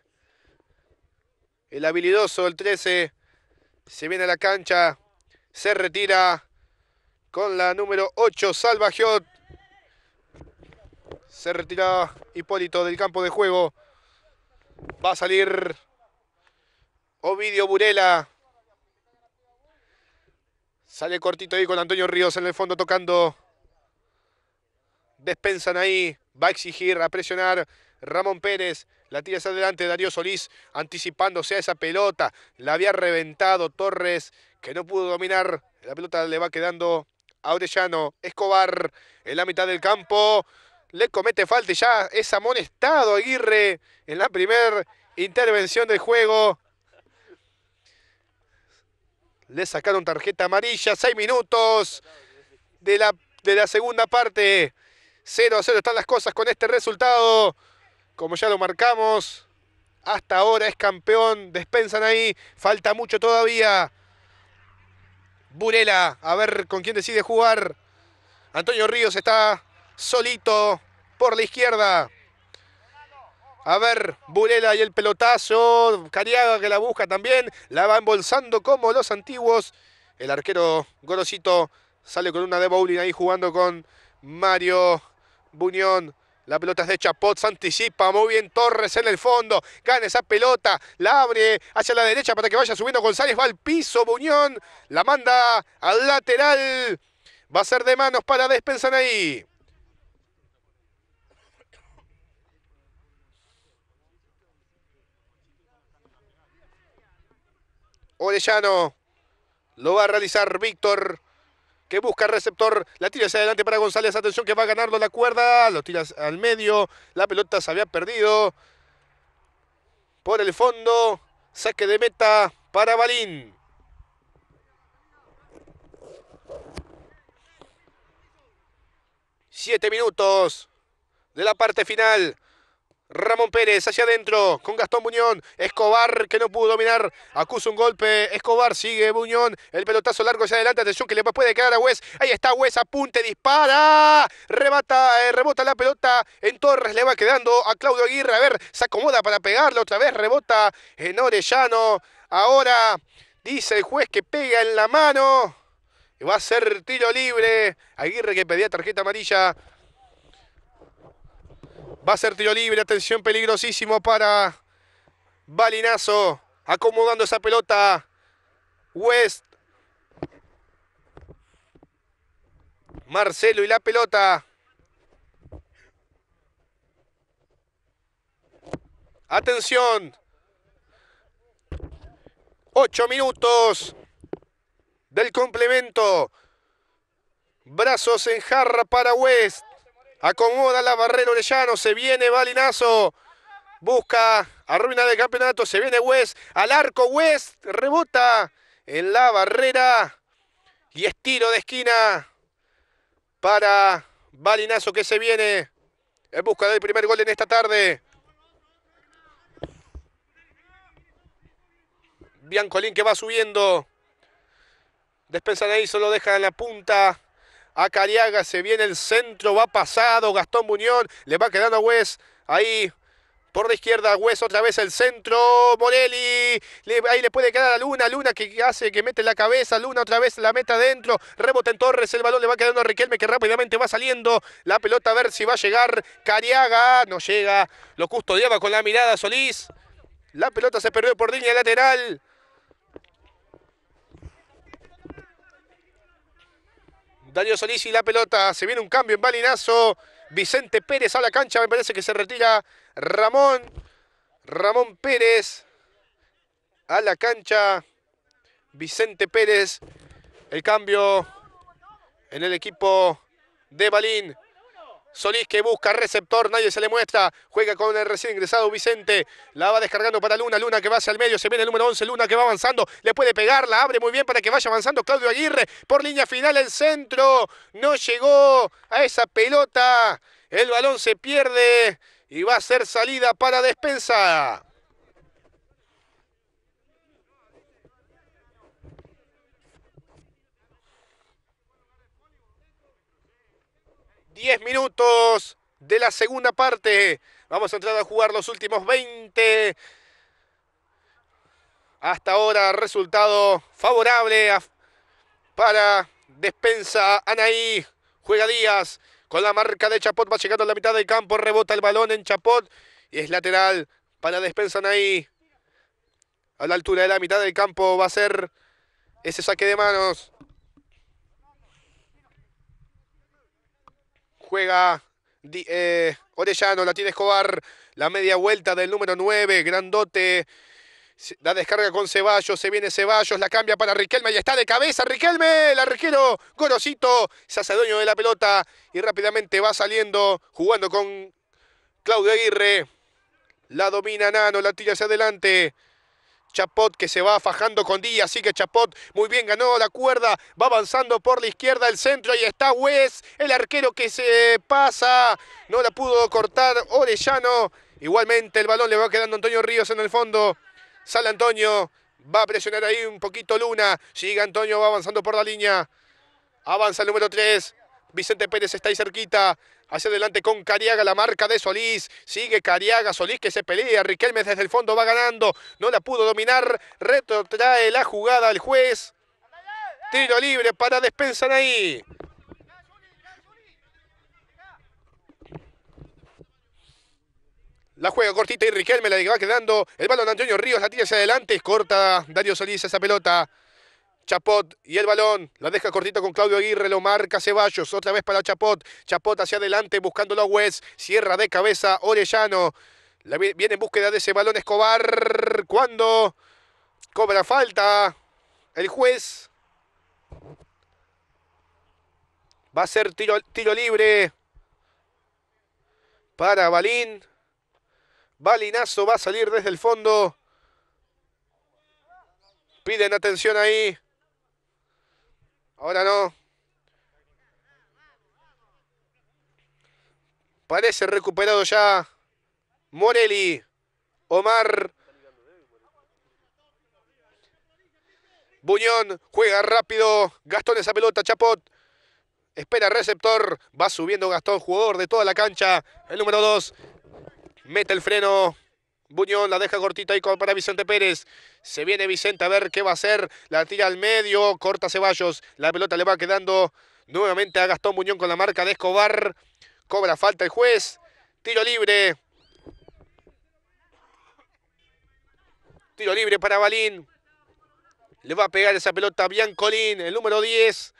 El habilidoso, el 13, se viene a la cancha. Se retira con la número 8, Giot. Se retira Hipólito del campo de juego. Va a salir Ovidio Burela. Sale cortito ahí con Antonio Ríos en el fondo tocando despensan ahí, va a exigir, a presionar Ramón Pérez. La tira hacia adelante Darío Solís anticipándose a esa pelota. La había reventado Torres, que no pudo dominar. La pelota le va quedando a Orellano. Escobar en la mitad del campo. Le comete falta y ya es amonestado Aguirre en la primera intervención del juego. Le sacaron tarjeta amarilla. Seis minutos de la, de la segunda parte. 0 a 0 están las cosas con este resultado. Como ya lo marcamos, hasta ahora es campeón. Despensan ahí, falta mucho todavía. Burela, a ver con quién decide jugar. Antonio Ríos está solito por la izquierda. A ver, Burela y el pelotazo. Cariaga que la busca también. La va embolsando como los antiguos. El arquero Gorosito sale con una de bowling ahí jugando con Mario Buñón. La pelota es de Chapot, se anticipa, muy bien Torres en el fondo, gana esa pelota, la abre hacia la derecha para que vaya subiendo González, va al piso Buñón, la manda al lateral, va a ser de manos para Despensan ahí. Orellano, lo va a realizar Víctor que busca el receptor, la tira hacia adelante para González, atención que va a ganarlo la cuerda, lo tiras al medio, la pelota se había perdido por el fondo, saque de meta para Balín. Siete minutos de la parte final. Ramón Pérez hacia adentro con Gastón Buñón. Escobar que no pudo dominar. Acusa un golpe. Escobar sigue Buñón. El pelotazo largo allá adelante. Atención que le puede quedar a Wes. Ahí está Wes. Apunte, dispara. Rebata, eh, rebota la pelota. En Torres le va quedando a Claudio Aguirre. A ver, se acomoda para pegarlo otra vez. Rebota en Orellano. Ahora dice el juez que pega en la mano. Va a ser tiro libre. Aguirre que pedía tarjeta amarilla. Va a ser tiro libre, atención peligrosísimo para Balinazo. Acomodando esa pelota. West. Marcelo y la pelota. Atención. Ocho minutos del complemento. Brazos en jarra para West. Acomoda la barrera Orellano. Se viene Balinazo. Busca arruina del campeonato. Se viene West. Al arco West. Rebota en la barrera. Y es tiro de esquina para Balinazo que se viene en busca del primer gol en esta tarde. Biancolín que va subiendo. Despensa de ahí, solo deja en la punta a Cariaga, se viene el centro, va pasado, Gastón Muñón, le va quedando a Wes ahí. Por la izquierda, Hues, otra vez el centro, Morelli, ahí le puede quedar a Luna, Luna que hace que mete la cabeza, Luna otra vez la meta adentro, rebota en Torres, el balón le va quedando a Riquelme que rápidamente va saliendo, la pelota a ver si va a llegar Cariaga, no llega, lo custodiaba con la mirada Solís, la pelota se perdió por línea lateral, Dario Solís y la pelota. Se viene un cambio en balinazo. Vicente Pérez a la cancha. Me parece que se retira Ramón. Ramón Pérez a la cancha. Vicente Pérez. El cambio en el equipo de Balín. Solís que busca receptor, nadie se le muestra. Juega con el recién ingresado Vicente. La va descargando para Luna. Luna que va hacia el medio. Se viene el número 11. Luna que va avanzando. Le puede pegar. La abre muy bien para que vaya avanzando Claudio Aguirre. Por línea final el centro. No llegó a esa pelota. El balón se pierde. Y va a ser salida para despensa. 10 minutos de la segunda parte. Vamos a entrar a jugar los últimos 20. Hasta ahora resultado favorable para Despensa Anaí. Juega Díaz con la marca de Chapot. Va llegando a la mitad del campo. Rebota el balón en Chapot. Y es lateral para Despensa Anaí. A la altura de la mitad del campo va a ser ese saque de manos. juega eh, Orellano, la tiene Escobar, la media vuelta del número 9, grandote. La descarga con Ceballos, se viene Ceballos, la cambia para Riquelme y está de cabeza Riquelme, el arquero Gorosito se hace dueño de la pelota y rápidamente va saliendo jugando con Claudio Aguirre. La domina Nano, la tira hacia adelante. Chapot que se va fajando con Díaz, así que Chapot muy bien ganó la cuerda, va avanzando por la izquierda el centro, y está Wes, el arquero que se pasa, no la pudo cortar Orellano, igualmente el balón le va quedando Antonio Ríos en el fondo, sale Antonio, va a presionar ahí un poquito Luna, sigue Antonio, va avanzando por la línea, avanza el número 3, Vicente Pérez está ahí cerquita. Hacia adelante con Cariaga, la marca de Solís. Sigue Cariaga, Solís que se pelea. Riquelme desde el fondo va ganando. No la pudo dominar. Retrotrae la jugada al juez. Tiro libre para Despensan ahí. La juega cortita y Riquelme la va quedando. El balón de Antonio Ríos la tira hacia adelante. Corta Dario Solís esa pelota. Chapot y el balón. La deja cortito con Claudio Aguirre. Lo marca Ceballos. Otra vez para Chapot. Chapot hacia adelante buscando a West. Cierra de cabeza Orellano. viene en búsqueda de ese balón Escobar. Cuando cobra falta el juez. Va a ser tiro, tiro libre para Balín. Balinazo va a salir desde el fondo. Piden atención ahí. Ahora no. Parece recuperado ya Morelli. Omar. Buñón juega rápido. Gastón esa pelota. Chapot. Espera receptor. Va subiendo Gastón, jugador de toda la cancha. El número 2. Mete el freno. Buñón la deja cortita y para Vicente Pérez. Se viene Vicente a ver qué va a hacer. La tira al medio, corta Ceballos. La pelota le va quedando nuevamente a Gastón Buñón con la marca de Escobar. Cobra falta el juez. Tiro libre. Tiro libre para Balín. Le va a pegar esa pelota a Biancolín, el número 10.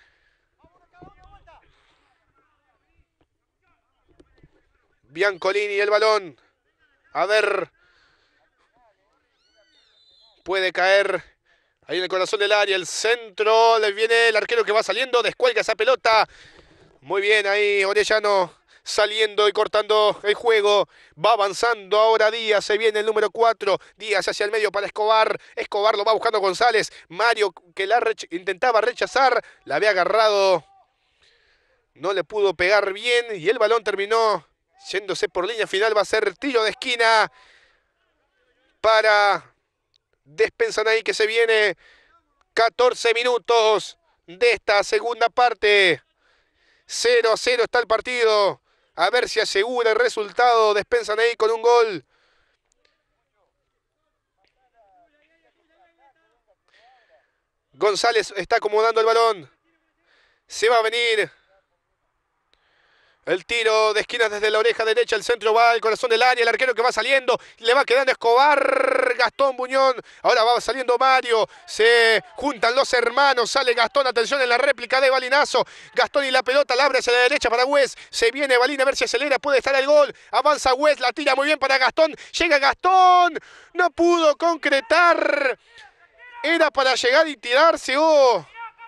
Biancolini el balón. A ver, Puede caer ahí en el corazón del área. El centro. Le viene el arquero que va saliendo. Descuelga esa pelota. Muy bien ahí Orellano saliendo y cortando el juego. Va avanzando ahora Díaz, se viene el número 4. Díaz hacia el medio para Escobar. Escobar lo va buscando González. Mario que la intentaba rechazar, la había agarrado. No le pudo pegar bien y el balón terminó yéndose por línea final. Va a ser tiro de esquina para Despensan ahí que se viene 14 minutos de esta segunda parte. 0 a 0 está el partido. A ver si asegura el resultado. Despensan ahí con un gol. González está acomodando el balón. Se va a venir el tiro de esquina desde la oreja derecha, el centro va al corazón del área, el arquero que va saliendo, le va quedando Escobar, Gastón Buñón, ahora va saliendo Mario, se juntan los hermanos, sale Gastón, atención en la réplica de Balinazo, Gastón y la pelota, la abre hacia la derecha para West, se viene Balina a ver si acelera, puede estar el gol, avanza West, la tira muy bien para Gastón, llega Gastón, no pudo concretar, era para llegar y tirarse, oh,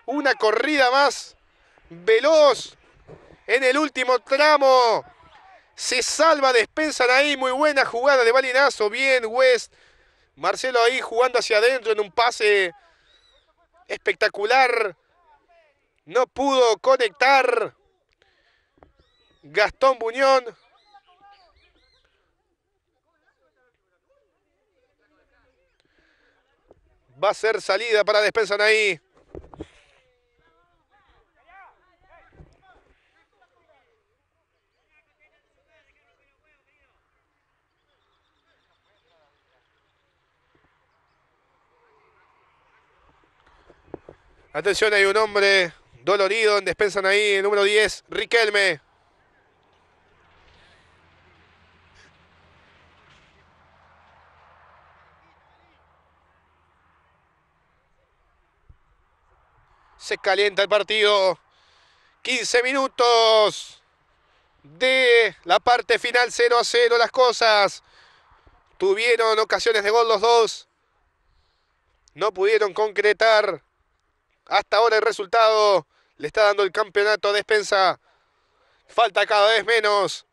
una corrida más veloz en el último tramo. Se salva, despensan ahí, muy buena jugada de balinazo, bien West. Marcelo ahí jugando hacia adentro en un pase espectacular. No pudo conectar Gastón Buñón. Va a ser salida para Despensan ahí. Atención, hay un hombre dolorido en despensan ahí, el número 10, Riquelme. Se calienta el partido. 15 minutos de la parte final, 0 a 0 las cosas. Tuvieron ocasiones de gol los dos. No pudieron concretar. Hasta ahora el resultado le está dando el campeonato a Despensa. Falta cada vez menos.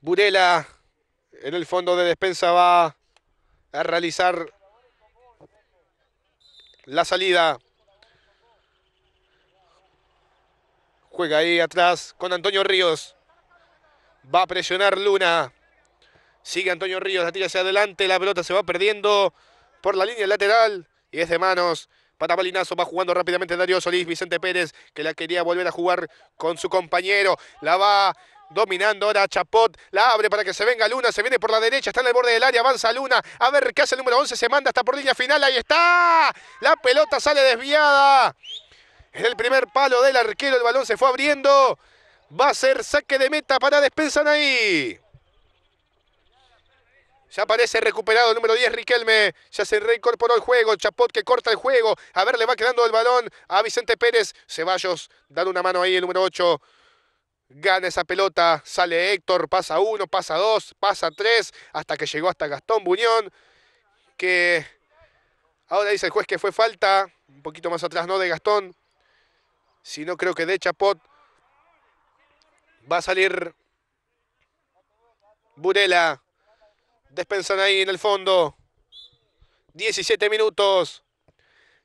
Burela en el fondo de despensa va a realizar la salida. Juega ahí atrás con Antonio Ríos. Va a presionar Luna. Sigue Antonio Ríos, la tira hacia adelante. La pelota se va perdiendo por la línea lateral. Y es de manos para Balinazo. Va jugando rápidamente Darío Solís. Vicente Pérez, que la quería volver a jugar con su compañero. La va dominando ahora Chapot, la abre para que se venga Luna, se viene por la derecha, está en el borde del área, avanza Luna, a ver qué hace el número 11, se manda hasta por línea final, ahí está, la pelota sale desviada, en el primer palo del arquero, el balón se fue abriendo, va a ser saque de meta para Despensan ahí. Ya parece recuperado el número 10, Riquelme. Ya se reincorporó el juego. Chapot que corta el juego. A ver, le va quedando el balón a Vicente Pérez. Ceballos da una mano ahí, el número 8 gana esa pelota, sale Héctor, pasa uno, pasa dos, pasa tres, hasta que llegó hasta Gastón Buñón, que ahora dice el juez que fue falta, un poquito más atrás no de Gastón, sino creo que de Chapot va a salir Burela, despensan ahí en el fondo, 17 minutos,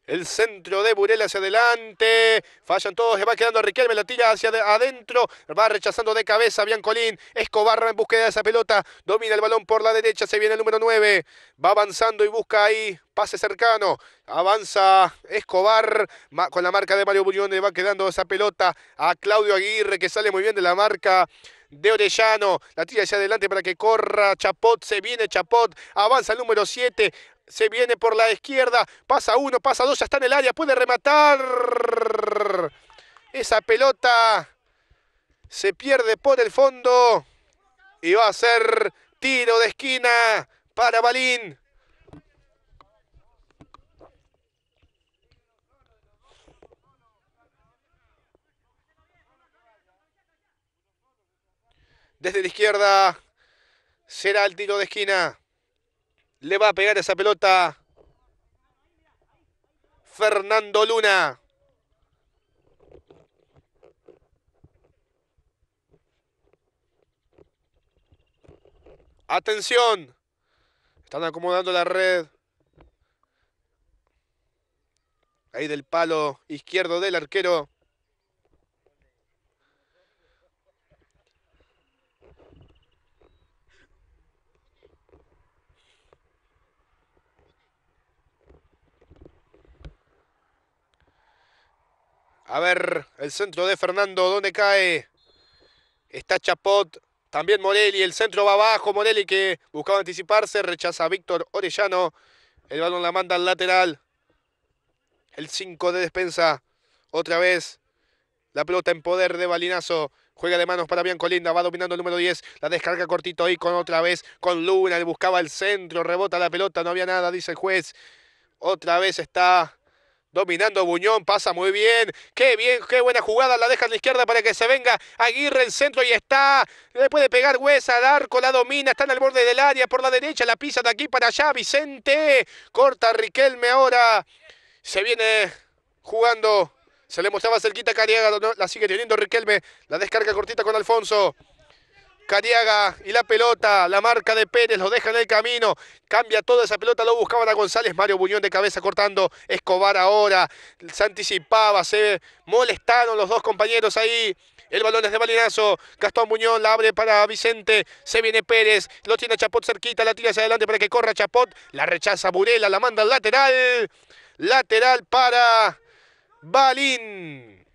el centro de Burel hacia adelante. Fallan todos. Se va quedando Riquelme. La tira hacia adentro. Va rechazando de cabeza Biancolín. Escobar en búsqueda de esa pelota. Domina el balón por la derecha. Se viene el número 9. Va avanzando y busca ahí. Pase cercano. Avanza Escobar con la marca de Mario Burión. Le va quedando esa pelota a Claudio Aguirre que sale muy bien de la marca de Orellano. La tira hacia adelante para que corra Chapot. Se viene Chapot. Avanza el número 7. Se viene por la izquierda. Pasa uno, pasa dos, ya está en el área. Puede rematar. Esa pelota se pierde por el fondo. Y va a ser tiro de esquina para Balín. Desde la izquierda será el tiro de esquina. Le va a pegar esa pelota Fernando Luna. Atención. Están acomodando la red. Ahí del palo izquierdo del arquero. A ver, el centro de Fernando, ¿dónde cae? Está Chapot, también Morelli, el centro va abajo, Morelli que buscaba anticiparse, rechaza Víctor Orellano, el balón la manda al lateral, el 5 de despensa, otra vez, la pelota en poder de Balinazo, juega de manos para Biancolinda. va dominando el número 10, la descarga cortito ahí con otra vez, con Luna, Le buscaba el centro, rebota la pelota, no había nada, dice el juez, otra vez está dominando Buñón, pasa muy bien, qué bien, qué buena jugada, la deja a la izquierda para que se venga Aguirre el centro y está, le puede pegar Huesa al arco, la domina, está en el borde del área, por la derecha, la pisa de aquí para allá, Vicente, corta Riquelme ahora, se viene jugando, se le mostraba cerquita Cariaga, la sigue teniendo Riquelme, la descarga cortita con Alfonso. Cariaga y la pelota, la marca de Pérez, lo deja en el camino, cambia toda esa pelota, lo buscaban a González, Mario Buñón de cabeza cortando, Escobar ahora, se anticipaba, se molestaron los dos compañeros ahí, el balón es de Balinazo. Gastón Buñón la abre para Vicente. Se viene Pérez. Lo tiene a Chapot cerquita. La tira hacia adelante para que corra Chapot. La rechaza Burela. La manda al lateral. Lateral para Balín.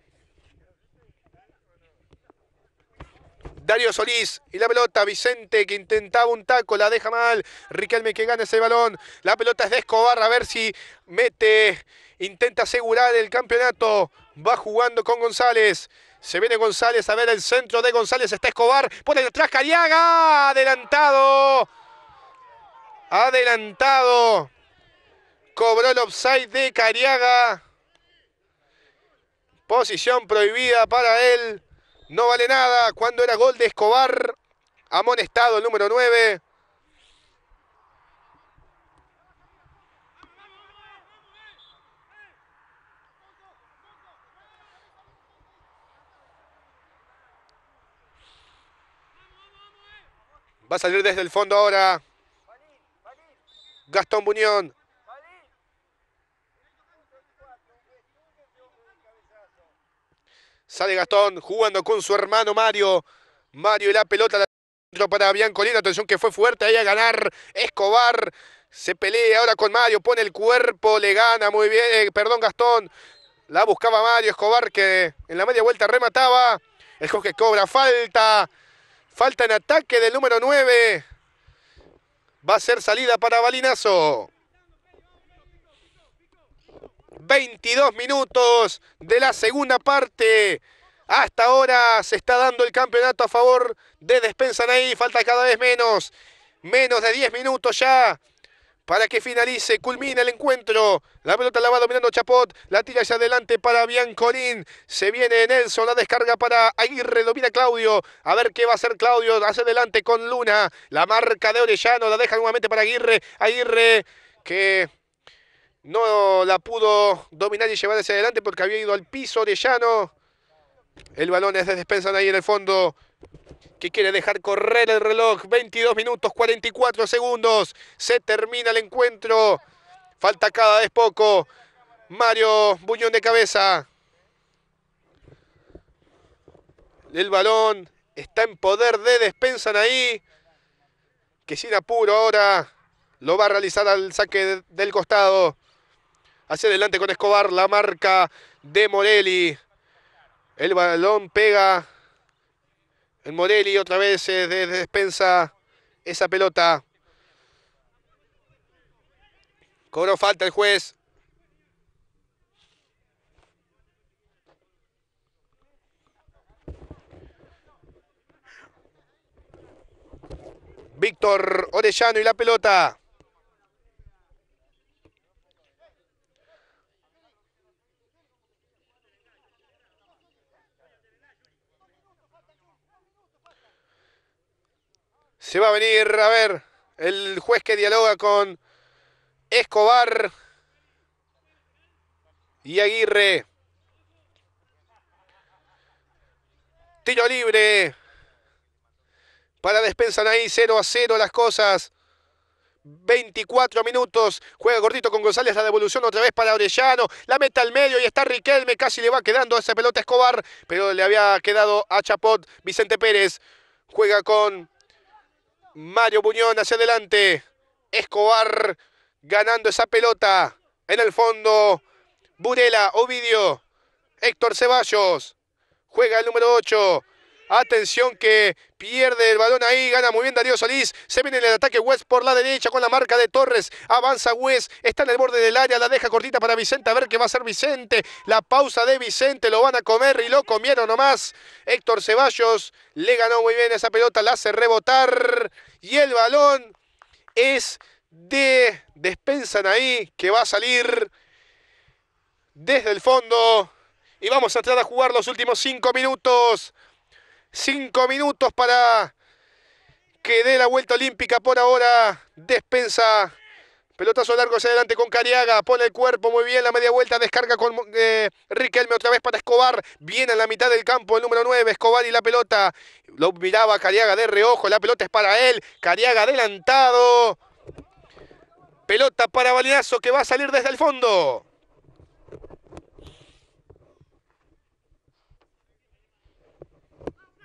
Darío Solís y la pelota, Vicente que intentaba un taco, la deja mal, Riquelme que gana ese balón, la pelota es de Escobar, a ver si mete, intenta asegurar el campeonato, va jugando con González. Se viene González a ver el centro de González. Está Escobar. Pone detrás Cariaga. Adelantado. Adelantado. Cobró el offside de Cariaga. Posición prohibida para él. No vale nada. Cuando era gol de Escobar. Amonestado el número 9. Va a salir desde el fondo ahora. Gastón Buñón. Sale Gastón jugando con su hermano Mario. Mario y la pelota dentro para Biancolino. Atención que fue fuerte ahí a ganar Escobar. Se pelea ahora con Mario, pone el cuerpo, le gana muy bien. Eh, perdón, Gastón. La buscaba Mario Escobar que en la media vuelta remataba. El Jorge cobra falta. Falta en ataque del número 9. Va a ser salida para Balinazo. 22 minutos de la segunda parte. Hasta ahora se está dando el campeonato a favor de despensan ahí. Falta cada vez menos. Menos de 10 minutos ya para que finalice, culmina el encuentro. La pelota la va dominando Chapot, la tira hacia adelante para Biancolín. Se viene Nelson, la descarga para Aguirre, domina Claudio. A ver qué va a hacer Claudio, hacia adelante con Luna. La marca de Orellano, la deja nuevamente para Aguirre. Aguirre que no la pudo dominar y llevar hacia adelante porque había ido al piso Orellano. El balón es de Despensan ahí en el fondo. Que quiere dejar correr el reloj. 22 minutos, 44 segundos. Se termina el encuentro. Falta cada vez poco. Mario Buñón de cabeza. El balón está en poder de Despensan ahí. Que sin apuro ahora lo va a realizar al saque del costado. Hacia adelante con Escobar, la marca de Morelli. El balón pega en Morelli, otra vez desde eh, despensa esa pelota. Cobró falta el juez. Víctor Orellano y la pelota. Se va a venir, a ver, el juez que dialoga con Escobar y Aguirre. Tiro libre para Despensan ahí, 0 a 0 las cosas. 24 minutos, juega gordito con González, la devolución otra vez para Orellano, la meta al medio y está Riquelme, casi le va quedando esa pelota a Escobar, pero le había quedado a Chapot Vicente Pérez, juega con Mario Buñón hacia adelante. Escobar ganando esa pelota. En el fondo, Burela, Ovidio, Héctor Ceballos. Juega el número 8, Atención que pierde el balón ahí, gana muy bien Darío Solís. Se viene en el ataque West por la derecha con la marca de Torres. Avanza West, está en el borde del área, la deja cortita para Vicente. A ver qué va a hacer Vicente. La pausa de Vicente, lo van a comer y lo comieron nomás. Héctor Ceballos le ganó muy bien esa pelota, la hace rebotar. Y el balón es de Despensan ahí, que va a salir desde el fondo. Y vamos a entrar a jugar los últimos cinco minutos. Cinco minutos para que dé la vuelta olímpica por ahora. Despensa. Pelotazo largo hacia adelante con Cariaga. Pone el cuerpo muy bien. La media vuelta. Descarga con eh, Riquelme otra vez para Escobar. Viene en la mitad del campo el número 9. Escobar y la pelota. Lo miraba Cariaga de reojo. La pelota es para él. Cariaga adelantado. Pelota para Balinazo que va a salir desde el fondo.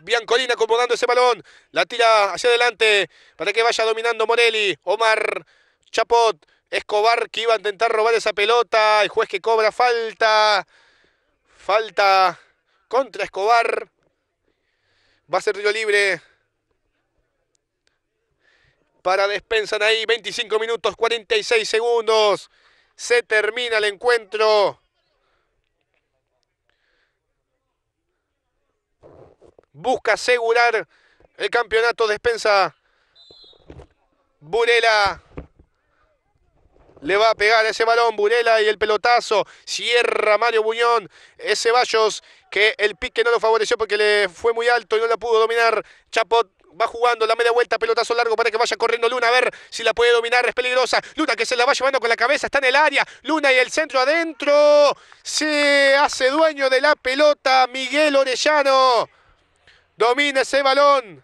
Biancolina acomodando ese balón. La tira hacia adelante para que vaya dominando Morelli. Omar Chapot. Escobar que iba a intentar robar esa pelota. El juez que cobra falta. Falta contra Escobar. Va a ser tiro libre. Para Despensan ahí. 25 minutos 46 segundos. Se termina el encuentro. busca asegurar el campeonato despensa. Burela le va a pegar ese balón Burela y el pelotazo. Cierra Mario Buñón. Ese Bayos que el pique no lo favoreció porque le fue muy alto y no la pudo dominar. Chapot va jugando la media vuelta, pelotazo largo para que vaya corriendo Luna, a ver si la puede dominar, es peligrosa. Luna que se la va llevando con la cabeza, está en el área. Luna y el centro adentro. Se hace dueño de la pelota Miguel Orellano domina ese balón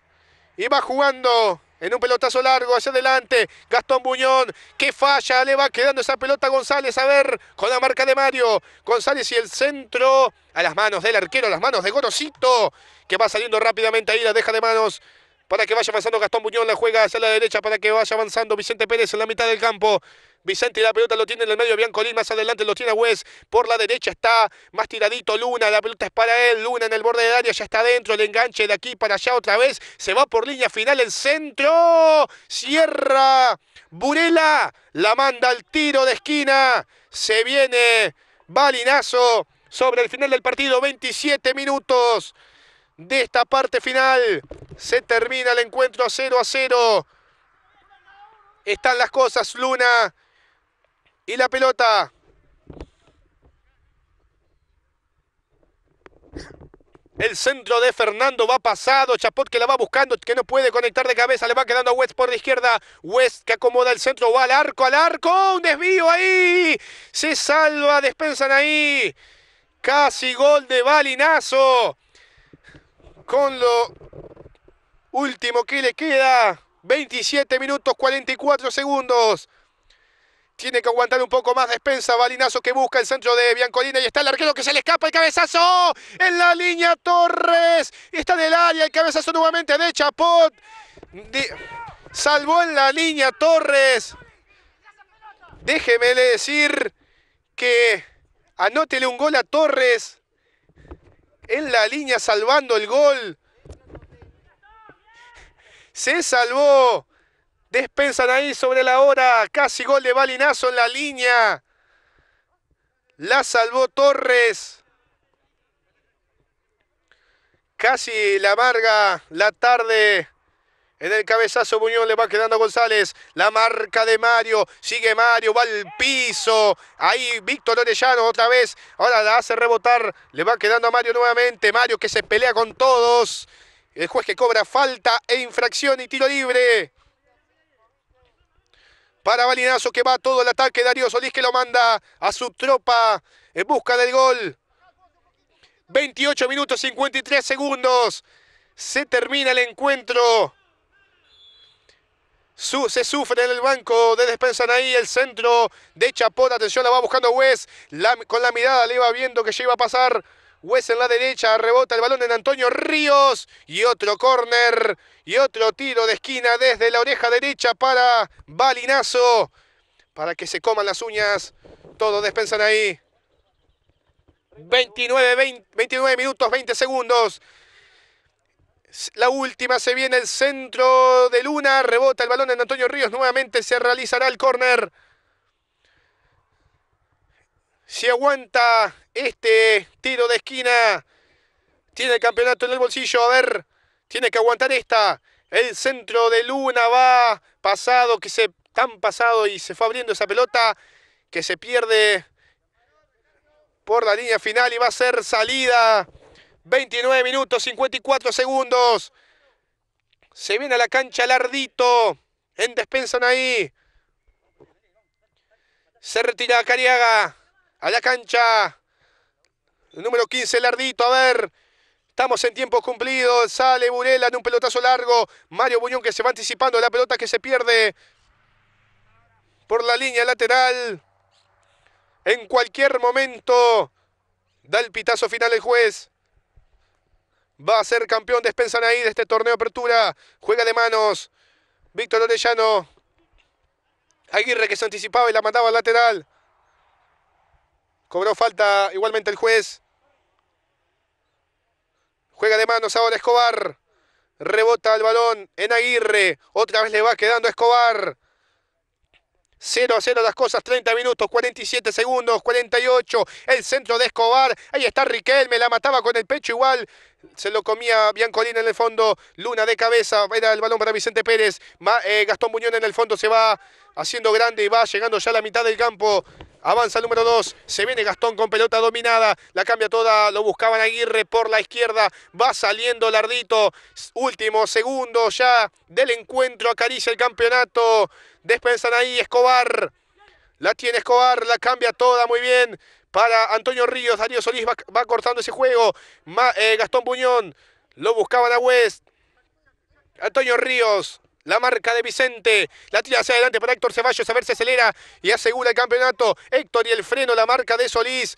y va jugando en un pelotazo largo hacia adelante. Gastón Buñón, que falla, le va quedando esa pelota a González. A ver, con la marca de Mario. González y el centro a las manos del arquero, a las manos de Gorosito, que va saliendo rápidamente ahí, la deja de manos. Para que vaya avanzando Gastón Buñón, la juega hacia la derecha para que vaya avanzando Vicente Pérez en la mitad del campo. Vicente la pelota lo tiene en el medio Biancolín, más adelante lo tiene West, por la derecha está más tiradito Luna, la pelota es para él, Luna en el borde del área, ya está dentro, el enganche de aquí para allá otra vez, se va por línea final el centro, cierra Burela, la manda al tiro de esquina, se viene balinazo sobre el final del partido, 27 minutos de esta parte final. Se termina el encuentro 0 a 0. Están las cosas, Luna y la pelota. El centro de Fernando va pasado. Chapot que la va buscando, que no puede conectar de cabeza. Le va quedando a West por la izquierda. West que acomoda el centro. Va al arco, al arco. Un desvío ahí. Se salva. Despensan ahí. Casi gol de Balinazo. Con lo último que le queda. 27 minutos 44 segundos. Tiene que aguantar un poco más despensa. Balinazo que busca el centro de Biancolina. Y está el arquero que se le escapa. El cabezazo en la línea Torres. Está en el área. El cabezazo nuevamente de Chapot. Salvó en la línea Torres. Déjeme decir que anótele un gol a Torres. En la línea salvando el gol. Se salvó Despensan ahí sobre la hora. Casi gol de Balinazo en la línea. La salvó Torres. Casi la amarga la tarde. En el cabezazo Muñoz le va quedando a González. La marca de Mario. Sigue Mario. Va al piso. Ahí Víctor Orellano otra vez. Ahora la hace rebotar. Le va quedando a Mario nuevamente. Mario que se pelea con todos. El juez que cobra falta e infracción y tiro libre para Balinazo que va todo el ataque. Darío Solís que lo manda a su tropa en busca del gol. 28 minutos 53 segundos. Se termina el encuentro. Su, se sufre en el banco de despensan ahí el centro de Chapón. Atención, la va buscando West. con la mirada le iba viendo que ya iba a pasar huesen en la derecha, rebota el balón en Antonio Ríos y otro córner y otro tiro de esquina desde la oreja derecha para Balinazo. Para que se coman las uñas, todos despensan ahí. 29, 29 minutos, 20 segundos. La última se viene el centro de Luna, rebota el balón en Antonio Ríos, nuevamente se realizará el córner. Si aguanta este tiro de esquina, tiene el campeonato en el bolsillo. A ver, tiene que aguantar esta. El centro de Luna va pasado, que se tan pasado y se fue abriendo esa pelota que se pierde por la línea final y va a ser salida. 29 minutos 54 segundos. Se viene a la cancha Lardito. En despensan ahí. Se retira Cariaga. A la cancha. El número 15, Lardito, a ver. Estamos en tiempo cumplido. Sale Burela de un pelotazo largo. Mario Buñón que se va anticipando la pelota que se pierde por la línea lateral. En cualquier momento da el pitazo final el juez. Va a ser campeón de ahí de este torneo apertura. Juega de manos. Víctor Orellano. Aguirre que se anticipaba y la mandaba al lateral. Cobró falta igualmente el juez. Juega de manos ahora Escobar. Rebota el balón en Aguirre. Otra vez le va quedando Escobar. 0 a 0 las cosas, 30 minutos, 47 segundos, 48. El centro de Escobar. Ahí está Riquelme, la mataba con el pecho igual. Se lo comía Biancolín en el fondo. Luna de cabeza, era el balón para Vicente Pérez. Eh, Gastón Muñón en el fondo se va haciendo grande y va llegando ya a la mitad del campo. Avanza el número 2. Se viene Gastón con pelota dominada. La cambia toda. Lo buscaban Aguirre por la izquierda. Va saliendo Lardito. Último segundo ya del encuentro. Acaricia el campeonato. Despensan ahí Escobar. La tiene Escobar. La cambia toda muy bien. Para Antonio Ríos. Darío Solís va, cortando ese juego. Eh, Gastón Buñón. Lo buscaban a West. Antonio Ríos. La marca de Vicente, la tira hacia adelante para Héctor Ceballos, a ver si acelera y asegura el campeonato. Héctor y el freno, la marca de Solís,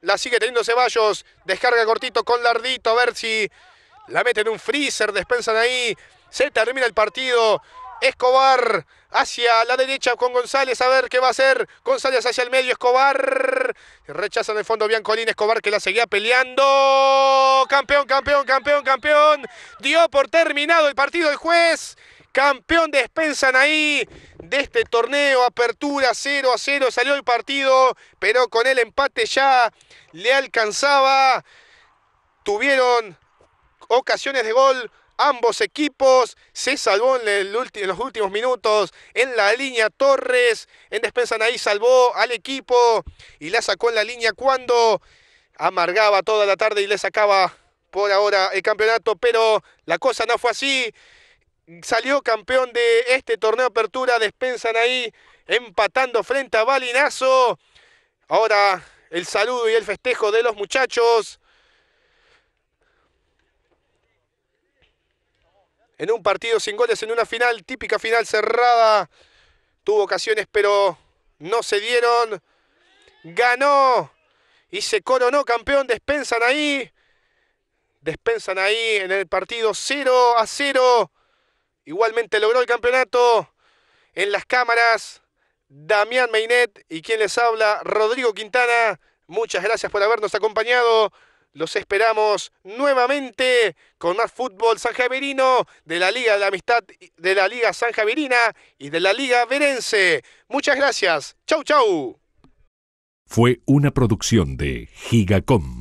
la sigue teniendo Ceballos, descarga cortito con Lardito, a ver si la meten en un freezer, despensan ahí, se termina el partido. Escobar hacia la derecha con González, a ver qué va a hacer. González hacia el medio, Escobar. Rechaza en el fondo Biancolín, Escobar que la seguía peleando. Campeón, campeón, campeón, campeón. Dio por terminado el partido el juez campeón de de este torneo. Apertura 0 a 0. Salió el partido, pero con el empate ya le alcanzaba. Tuvieron ocasiones de gol. Ambos equipos se salvó en, los últimos minutos en la línea Torres. En ahí salvó al equipo y la sacó en la línea cuando amargaba toda la tarde y le sacaba por ahora el campeonato. Pero la cosa no fue así salió campeón de este torneo apertura, despensan ahí, empatando frente a Balinazo. Ahora el saludo y el festejo de los muchachos. En un partido sin goles, en una final, típica final cerrada. Tuvo ocasiones, pero no se dieron. Ganó y se coronó campeón. Despensan ahí. Despensan ahí en el partido 0 a 0 Igualmente logró el campeonato en las cámaras Damián Meinet y quien les habla, Rodrigo Quintana. Muchas gracias por habernos acompañado. Los esperamos nuevamente con más fútbol sanjaverino de la Liga de la Amistad, de la Liga Sanjaverina y de la Liga Verense. Muchas gracias. Chau, chau. Fue una producción de Gigacom.